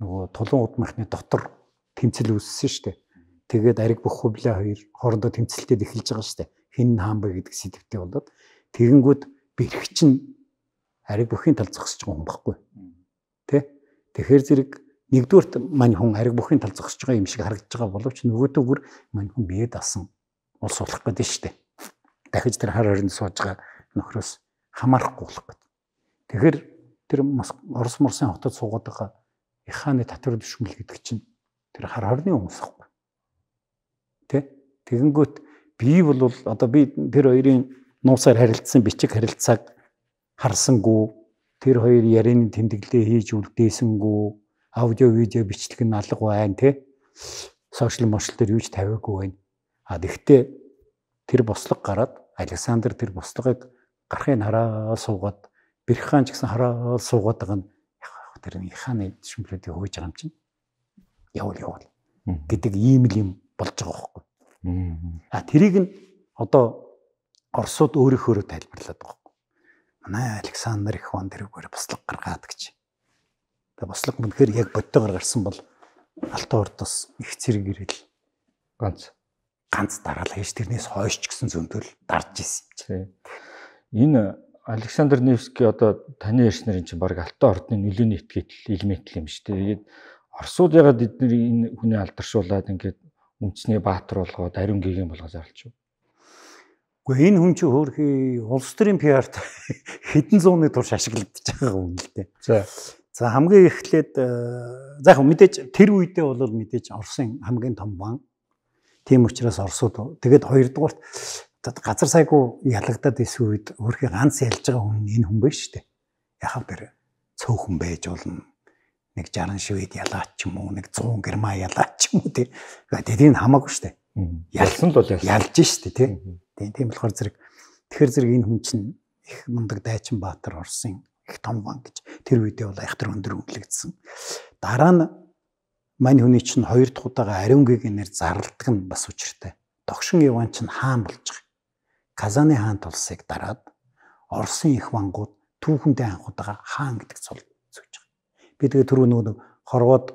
нөгөө тулан удмахны дотор тэмцэл үүссэн шүү дээ. Тэгээд ариг бүх хувлаа хоёр хоорондоо тэмцэлтэд эхэлж байгаа шүү дээ. Хин н хаан бай гэдэг сэдвтэй болоод тэгэнгүүт бэрхч нь ариг бүхийн тал зогсож байгаа хүн баггүй. Тэ? Тэгэхээр зэрэг нэгдүгээрт мань хүн ариг бүхийн тал зогсож байгаа юм шиг харагдаж байгаа боловч нөгөөдөө бүр мань хүн бие дасан улс болох гэдэг нь шүү дээ. Дахиж тэр хар хорин сууж байгаа нөхрөөс хамаарахгүй болох гэдэг. Тэгэхээр тэр Орос Морсын хотод суугаад байгаа хааны татвар düşмөл гэдэг чинь тэр хар хорны хүмүүс ахгүй. Тэ? Тэгэнгүүт би бол одоо би тэр хоёрын нуусаар харилцсан бичиг харилцааг харсангүй тэр хоёр ярины тэмдэглэлээ хийж үлдээсэнгүй аудио видео бичлэг нь алга байн тэ сошиал мошл дээр юуж тавиагүй байна. А тэгтээ тэр бослог гараад Александр тэр бослогыг гарахын хараа суугаад Бэрхэн ч гэсэн хараа суугаад байгаа нь тэр нэг хааны шимплүүдийг хөөж байгаа юм чинь явал явал гэдэг ийм л юм болж байгаа байхгүй. А тэрийг нь одоо Оросууд өөрийнхөө тайлбарлаад байгаа. Манай Александр их ван дэргээр буслаг гаргаад гэж. Тэгээ буслаг мөнхөр яг бодтойгоор гарсан бол Алтан ордоос их зэрэг ирэл ганц ганц дараал хийж тэрнээс хойш ч гэсэн зөндөл дарж исэн юм чи. Энэ Александр Невский одоо таны ярьснаар энэ чинь баг алтан ордны нөлөөний этгээдл элемент юм шүү дээ. Тэгээд Оросууд ягаад эдний энэ хүний алдаршуулад ингээд үндэсний баатар болгоод ариун гэгээн болгоо зарлж байна. Гэхдээ энэ хүн чи хөөхий улс төрийн пиарт хэдэн зууны турш ашиглагдаж байгаа юм л дээ. За. За хамгийн эхлээд э, за яг мэдээж тэр үедээ бол мэдээж Оросын хамгийн том банк. Тийм учраас Оросууд тэгээд хоёрдугаарт газар сайгүй ялагдаад исэн үед өөрхий ганц ялж байгаа хүн энэ хүн биш үү? Яхав бэр цөөхөн байж болно. Нэг 60 шивэд ялаач ч юм уу, нэг 100 герма ялаач ч юм уу тий. Тэгээд энэ хамаагүй шүү дээ. Ялсан л бол ялж шүү дээ тий. Тийм тийм болохоор зэрэг тэгэхэр зэрэг энэ хүн чинь их мундаг дайчин баатар орсын их том ван гэж тэр үедээ бол айхтар өндөр үнэлэгдсэн. Дараа нь мань хүний чинь хоёр дахь удаага ариунгийн нэр зарладаг нь бас учиртай. Тогшин Иван чинь хаан болж байгаа Казаны хаант улсыг дараад Оросын их вангууд түүхэндээ анхудаага хаан гэдэг цул зөөж байгаа. Би тэгээ түрүү нөгөө хорвоод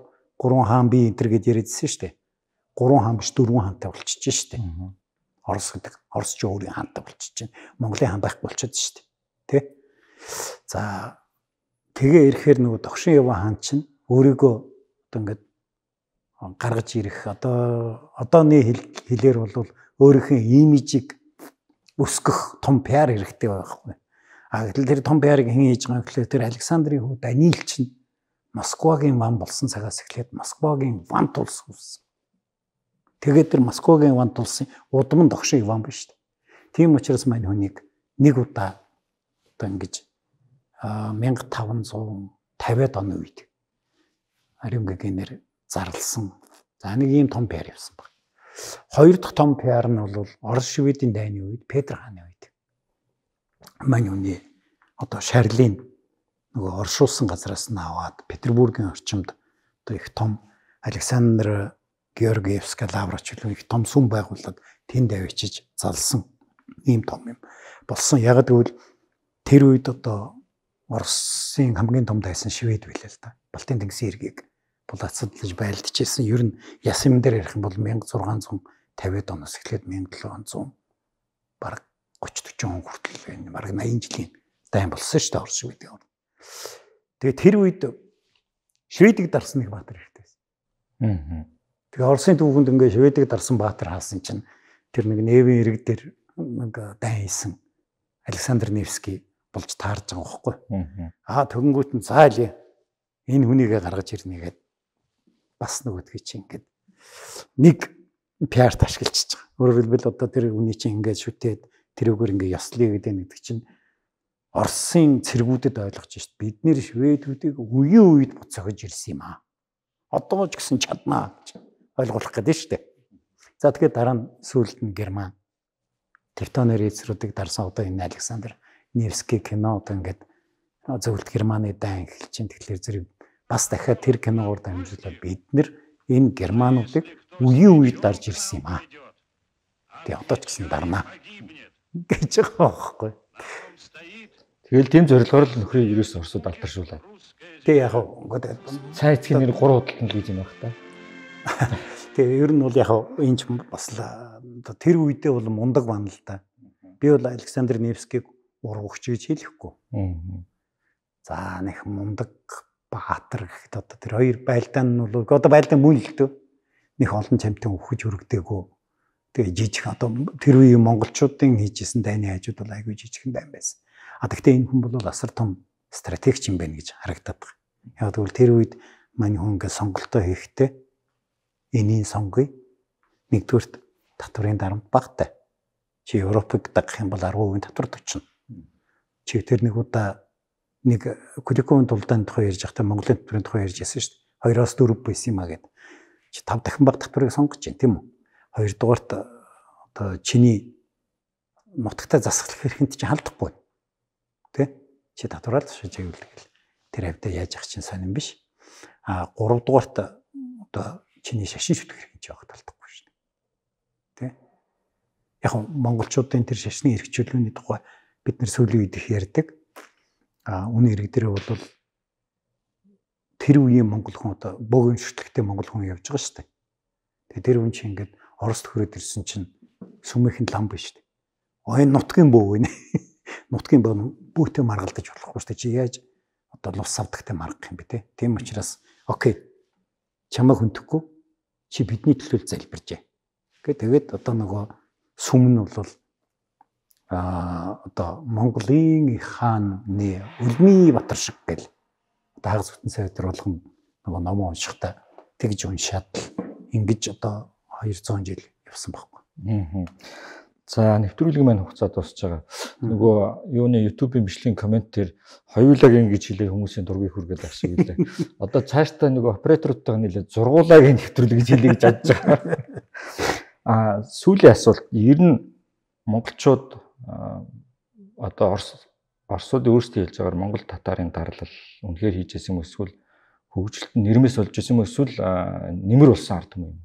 гурван хаан би энэ төр гэж яриадсэн шүү дээ. Гурван хаан биш дөрвөн хаантай болчихж шүү дээ. Орос гэдэг Орос ч өөрийн хаантай болчихж байна. Монголын хаан байхгүй болчиход шүү дээ. Тэ? За тэгээ ирэхээр нөгөө тогшин яваа хаан чинь өөрийгөө одоо ингээд гаргаж ирэх одоо одооны хэлээр бол өөрийнхөө имижийг өсгөх том пиар хэрэгтэй байхгүй. А гэтэл тэр том пиарыг хэн хийж байгаа гэхлээр тэр Александрийн хүү Даниил чинь Москвагийн ван болсон цагаас эхлээд Москвагийн ван тулс үүссэн. Тэгээд тэр Москвагийн ван тулсын удам нь тогшиг ван биш. Тийм учраас мань хүнийг нэг удаа одоо ингэж 1550-ад оны үед Ариун гэгээр зарлсан. За нэг ийм том пиар явсан баг. Хоёр дахь том PR нь бол Орос Шведийн дайны үед Петр хааны үед. Мань үний одоо Шарлин нөгөө оршуулсан газраас нь аваад Петербургийн орчимд одоо их том Александр Георгиевска лаврач илүү их том сүм байгуулад тэнд авчиж залсан ийм том юм болсон. Яг гэвэл тэр үед одоо Оросын хамгийн том дайсан Швед билээ л да. Балтийн тэнгисийн иргээг бол атсадлаж байлдж ирсэн. Ер нь яс юм дээр ярих юм бол 1650-ад оноос эхлээд 1700 бараг 30 40 он хүртэл байна. Бараг 80 жилийн дайм болсон шүү дээ Орос шивэдэг орн. Тэгээ тэр үед шивэдэг дарсан нэг баатар хэрэгтэй байсан. Аа. Тэгээ Оросын түүхэнд ингээ шивэдэг дарсан баатар хаалсан чинь тэр нэг нээвийн ирэг дээр нэг дайн хийсэн Александр Невский болж таарж байгаа байхгүй. Аа тэгэнгүүт нь зааль энэ хүнийгээ гаргаж ирнэ гэд бас нөгөөдгөө чи ингээд нэг пиарт ашиглаж байгаа. Өөрөөр хэлбэл одоо тэр үний чинь ингээд шүтээд тэрүүгээр ингээд ёслие гэдэг нэгдэг чинь Оросын цэргүүдэд ойлгож шít бид нэр шведүүдийг үеийн үед буцаагж ирсэн юм аа. Одоо ч гэсэн чаднаа гэж ойлгуулах гэдэг шít. За тэгээд дараа нь сүүлд нь Герман тевтонер эзрүүдийг дарсан одоо энэ Александр Невский кино одоо ингээд зөвлөлт Германы дан эхэлж чинь тэгэхээр зэрэг бас дахиад тэр киног урд амжилаа бид нэр энэ германуудыг үеийн үед дарж ирсэн юм аа. Тэгээ одоо ч гэсэн дарнаа гэж байгаа байхгүй. Тэгэл тийм зорилгоор л нөхрийн ерөөс орсод алтаршуулаад. Тэгээ яг гоо сайн эцгийн нэр 3 худалт нь л гэж юм баг та. Тэгээ ер нь бол яг энэ ч бас л тэр үедээ бол мундаг бана л да. Би бол Александр Невскийг ургууч гэж хэлэхгүй. За нэг мундаг Баатар гэхэд одоо тэр хоёр байлдаан нь бол одоо байлдаан мөн л дөө них олон чамтан өгөхөж өргдөгөө. Тэгээ жижиг одоо тэр үеийн монголчуудын хийжсэн дайны хажууд бол айгүй жижигэн дайн байсан. А тэгвэл энэ хүн бол асар том стратегч юм байна гэж харагдаад байгаа. Яг тэгвэл тэр үед мань хүн ингээд сонголтоо хийхдээ энэний сонгоё. Нэгдүгээрт татврын дарамт багтай. Чи Европыг дагах юм бол 10% татвар төчнө. Чи тэр нэг удаа нэг curriculum тулдаанд тухай ярьж байхдаа Монголын төлөвийн тухай ярьж байсан шүү дээ. Хоёроос дөрв байсан юм а гэдэг. Чи тав дахин баг татварыг сонгож чинь тийм үү? Хоёрдугаарт одоо чиний нутагтай засаглах хэрэгт чи халдахгүй. Тэ? Чи татвараа л шиж аюулдаг л. Тэр хавьдаа яаж ах чинь сонирн биш. А гуравдугаарт одоо чиний шашин шүтгэх хэрэгт явах талдахгүй шүү дээ. Тэ? Яг нь монголчуудын тэр шашны эрхчлөлөний тухай бид нар сүүлийн үед их ярьдаг а үний хэрэг дээр бол тэр үеийн монгол хүн одоо бөгийн шүтлэгтэй монгол хүн явж байгаа шүү дээ. Тэгээ тэр хүн чинь ингээд Орос төхрөөд ирсэн чинь сүмийнх нь лам биш дээ. Оён нутгийн бөө вэ. Нутгийн бөө бөөтэй маргалдаж болохгүй шүү дээ. Чи яаж одоо лус авдагтай маргах юм бэ те? Тийм учраас окей. Чамаа хүндэхгүй чи бидний төлөө залбиржээ. Гэхдээ тэгээд одоо нөгөө сүм нь бол одоо Монголын хааны Үлми Батар шиг гэл одоо хагас бүтэн сая төр болгон нөгөө ном уншихтаа тэгж уншаад л ингэж одоо 200 жил явсан байхгүй. Аа. За нэвтрүүлэг маань хугацаа дуусж байгаа. Нөгөө юуны YouTube-ийн бичлэгийн комент дээр хоёулагаа ингэж хэлээ хүмүүсийн дургийг хүргэл авсан гэлээ. Одоо цаашдаа нөгөө операторуудтайгаа нийлээд зургуулаагийн нэвтрүүлэг гэж хэлээ гэж бодож байгаа. Аа сүүлийн асуулт ер нь монголчууд одоо Орос Оросууд өөрсдөө хэлж байгаагаар Монгол татарын дарлал үнэхээр хийж исэн юм эсвэл хөгжилт нь нэрмэс болж исэн юм эсвэл нэмэр болсон ард юм.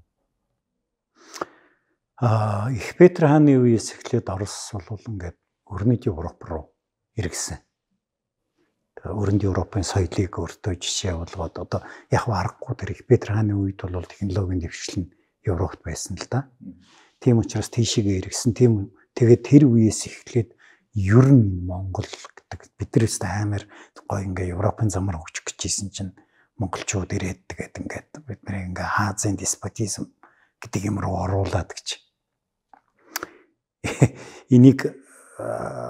Аа их Петр хааны үеэс эхлээд Орос бол ингээд өрнөд Европ руу иргэсэн. Өрөнд Европын соёлыг өөртөө жишээ болгоод одоо яг харахгүй тэр их Петр хааны үед бол технологийн дэвшлэл нь Европт байсан л да. Тийм учраас тийшээгээ иргэсэн. Тийм Тэгээд тэр үеэс эхлээд ер нь Монгол гэдэг бид нар өст аймаар гой ингээ Европын замаар хөгжих гэж исэн чинь монголчууд ирээд тэгээд ингээд бид нарыг ингээ Азийн деспотизм гэдэг юм руу оруулаад гэж. Энийг э,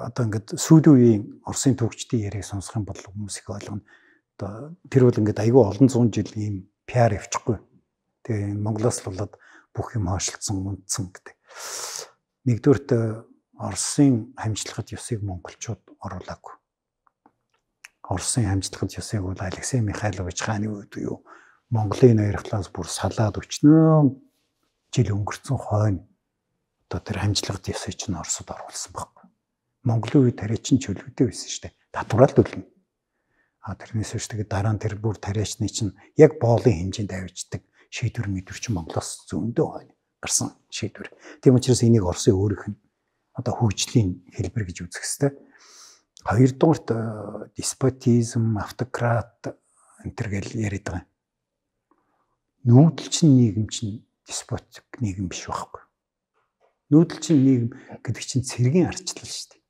одоо ингээд сүүлийн үеийн Оросын төвчдийн яриаг сонсох юм бол хүмүүс их ойлгоно. Одоо тэр бол ингээд айгүй олон зуун жил ийм пиар явчихгүй. Тэгээ Монголоос болоод бүх юм хойшлцсон, үндсэн гэдэг. Нэгдүгээрт э, Оросын хамжлагад ёсыг монголчууд оруулаагүй. Оросын хамжлагад ёсыг бол Алексей Михайлович хааны үед юу Монголын ойрхлоос бүр салаад өчнөө жил өнгөрцөн хойно одоо тэр хамжлагад ёсыг чинь Оросод оруулсан байхгүй. Монголын үед тариачин чөлөөтэй байсан шүү дээ. Татвараа л төлнө. А тэрнээс үүш тэгээд дараа нь тэр бүр тариачны чинь яг боолын хэмжээнд авчдаг шийдвэр мэдвэр чинь Монголоос зөндөө хойно гарсан шийдвэр. Тийм учраас энийг Оросын өөрийнх нь одоо хөгжлийн хэлбэр гэж үзэх хэвээр. Хоёрдугаарт э, деспотизм, автократ энтергээл яриад байгаа. Нүүдэлчин нийгэм чинь деспотик нийгэм биш байхгүй. Нүүдэлчин нийгэм гэдэг чинь цэргийн арчлал шүү дээ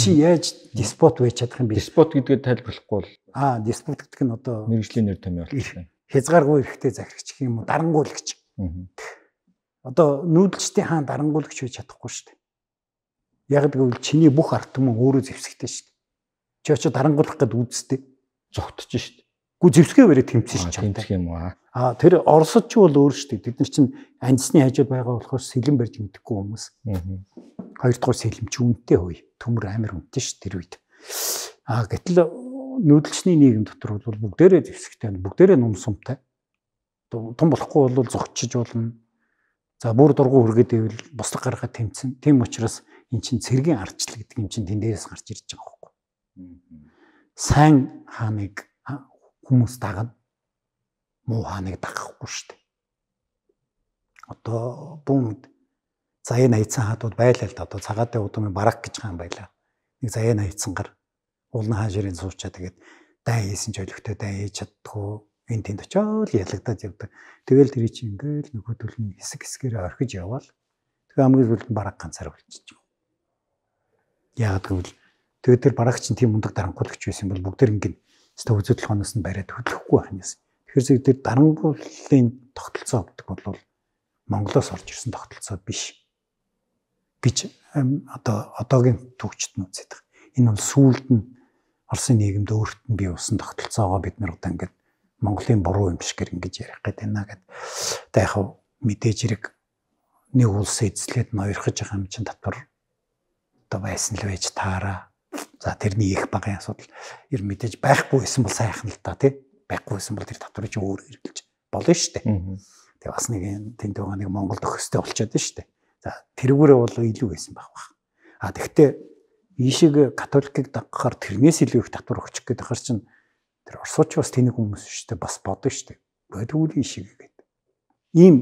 чи яаж диспот байж чадах юм бэ? Диспот гэдгээ тайлбарлахгүй бол аа диспот гэдэг нь одоо мэрэгжлийн нэр томьёо болох юм. Хязгааргүй эрэхтэй захирагч гэх юм уу, дарангуйлагч. Аа одоо нүүдэлчдийн хаан дарангуулагч хийж чадахгүй шүү дээ. Яг гэвэл чиний бүх арт түмэн өөрөө зэвсэгтэй шүү дээ. Чи очиж дарангуулах гэдэг үздэг зогтож шүү дээ. Гү зэвсгээ барай тэмцсэн шүү дээ. юм аа. Аа тэр Оросд ч бол өөр шүү дээ. Бид нар чинь амьсны хажууд байгаа болохоор сэлэн барьж мэдэхгүй хүмүүс. Хоёрдугаар сэлэмч үнэтэй хөөе. Төмөр амир үнэтэй шүү тэр үед. Аа гэтэл нүүдэлчний нийгэм дотор бол бүгдээрээ зэвсэгтэй, бүгдээрээ нум сумтай. Том болохгүй бол зогтчихж болно За бүр дургу хүргээд ивэл буслаг гаргаад тэмцэн. Тим учраас эн чин цэргийн арчлал гэдэг юм чин тэн дээрээс гарч ирж байгаа байхгүй. Сайн хааныг хүмүүс дагна. Муу хааныг дагахгүй шүү дээ. Одоо бүгд заяа найцсан хаадууд байлаа л да. Одоо цагаатай удамын бараг гэж хаан байлаа. Нэг заяа найцсан гар уулна хааширын суучаа тэгээд дай хийсэн ч өлегтэй дай хийж чаддгүй энэ тэнд очиод ялагдаад явдаг. Тэгэл тэр чинь ингээл нөхөдөл нь хэсэг хэсгээр орхиж яваал тэгээ хамгийн зүйл нь бараг ганцаар үлчиж. Яг гэвэл тэгээ тэр бараг чинь тийм мундаг дарангуулгач байсан бол бүгд ингэн өстө үзэл хооноос нь бариад хөдлөхгүй байхнаас. Тэгэхээр зэрэг тэр дарангууллын тогтолцоо авдаг бол Монголоос орж ирсэн тогтолцоо биш гэж одоо одоогийн төвчд нь үздэг. Энэ бол сүүлд нь Оросын нийгэмд өөрт нь бий болсон тогтолцоогоо бид нар одоо ингээд Монголын буруу юм биш гэр ингэж ярих гээд байна гэд. Одоо яг мэдээж хэрэг нэг улс эзлээд ноёрхож байгаа юм чинь татвар одоо байсан л байж таараа. За тэрний их багын асуудал ер мэдээж байхгүй байсан бол сайхан л та тий. Байхгүй байсан бол тэр татварыг чинь өөр хэрэглэж болно шүү дээ. Тэгээ бас нэг тэнд байгаа нэг Монгол төхөстэй болчиход шүү дээ. За тэрүүгээрээ бол илүү байсан байх баг. А тэгвэл ийшээ католикийг дагахаар тэрнээс илүү их татвар өгчих гээд ахар чинь Тэр орсууч бас тэнийг хүмүүс шүү дээ бас бодно шүү дээ. Бодгүйлийн шиг гэдэг. Ийм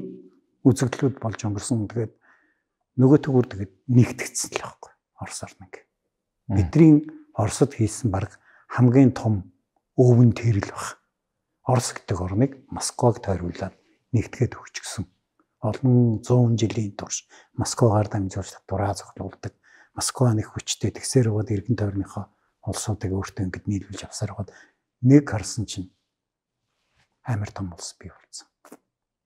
үзэгдлүүд болж өнгөрсөн. Тэгээд нөгөө төгөр тэгээд нэгтгэцсэн л байхгүй. Орос орног. Бидний Оросд хийсэн баг хамгийн том өвөн тэрэл баг. Орос гэдэг орныг Москваг тойруулаад нэгтгээд өгч гисэн. Олон 100 жилийн турш Москвагаар дамжуулж татвараа зохиулдаг. Москва нэг хүчтэй тэгсэр бод иргэн тойрныхоо улсуудыг өөртөө ингэж нийлүүлж авсаар бод Нэг харсан чинь амар том улс бий болсон.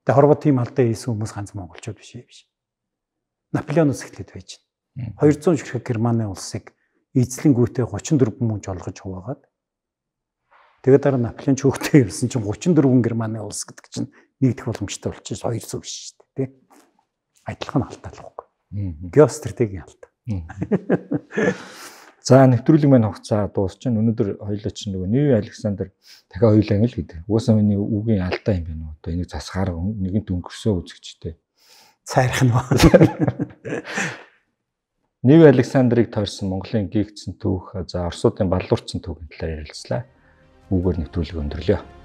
Тэгээ хорвоо тийм алдаа хийсэн хүмүүс ганц монголчууд биш ээ биш. Наполеоноос эхлээд байж байна. 200 ширхэг Германы улсыг эзлэн гүйтэй 34 мөнж олгож хуваагаад тэгээд дараа Наполеон чөөхтэй ирсэн чинь 34 Германы улс гэдэг чинь нэгдэх боломжтой болчихсон 200 биш шүү дээ тий. Адилхан алдаа л хэвгүй. Геостратегийн алдаа. За нэвтрүүлэг маань хугацаа дуусч байна. Өнөөдөр хоёлоо чинь нөгөө Нью Александр дахиад хоёлоо ингэ л гэдэг. Угаасаа миний үгийн алдаа юм байна уу? Одоо энийг засгаар нэгэнт өнгөрсөө үзэгчтэй. Цайрах нь байна. Нью Александрыг тойрсон Монголын гигцэн түүх, за Оросуудын баллуурцсан түүхийн талаар ярилцлаа. Үүгээр нэвтрүүлэг өндөрлөө.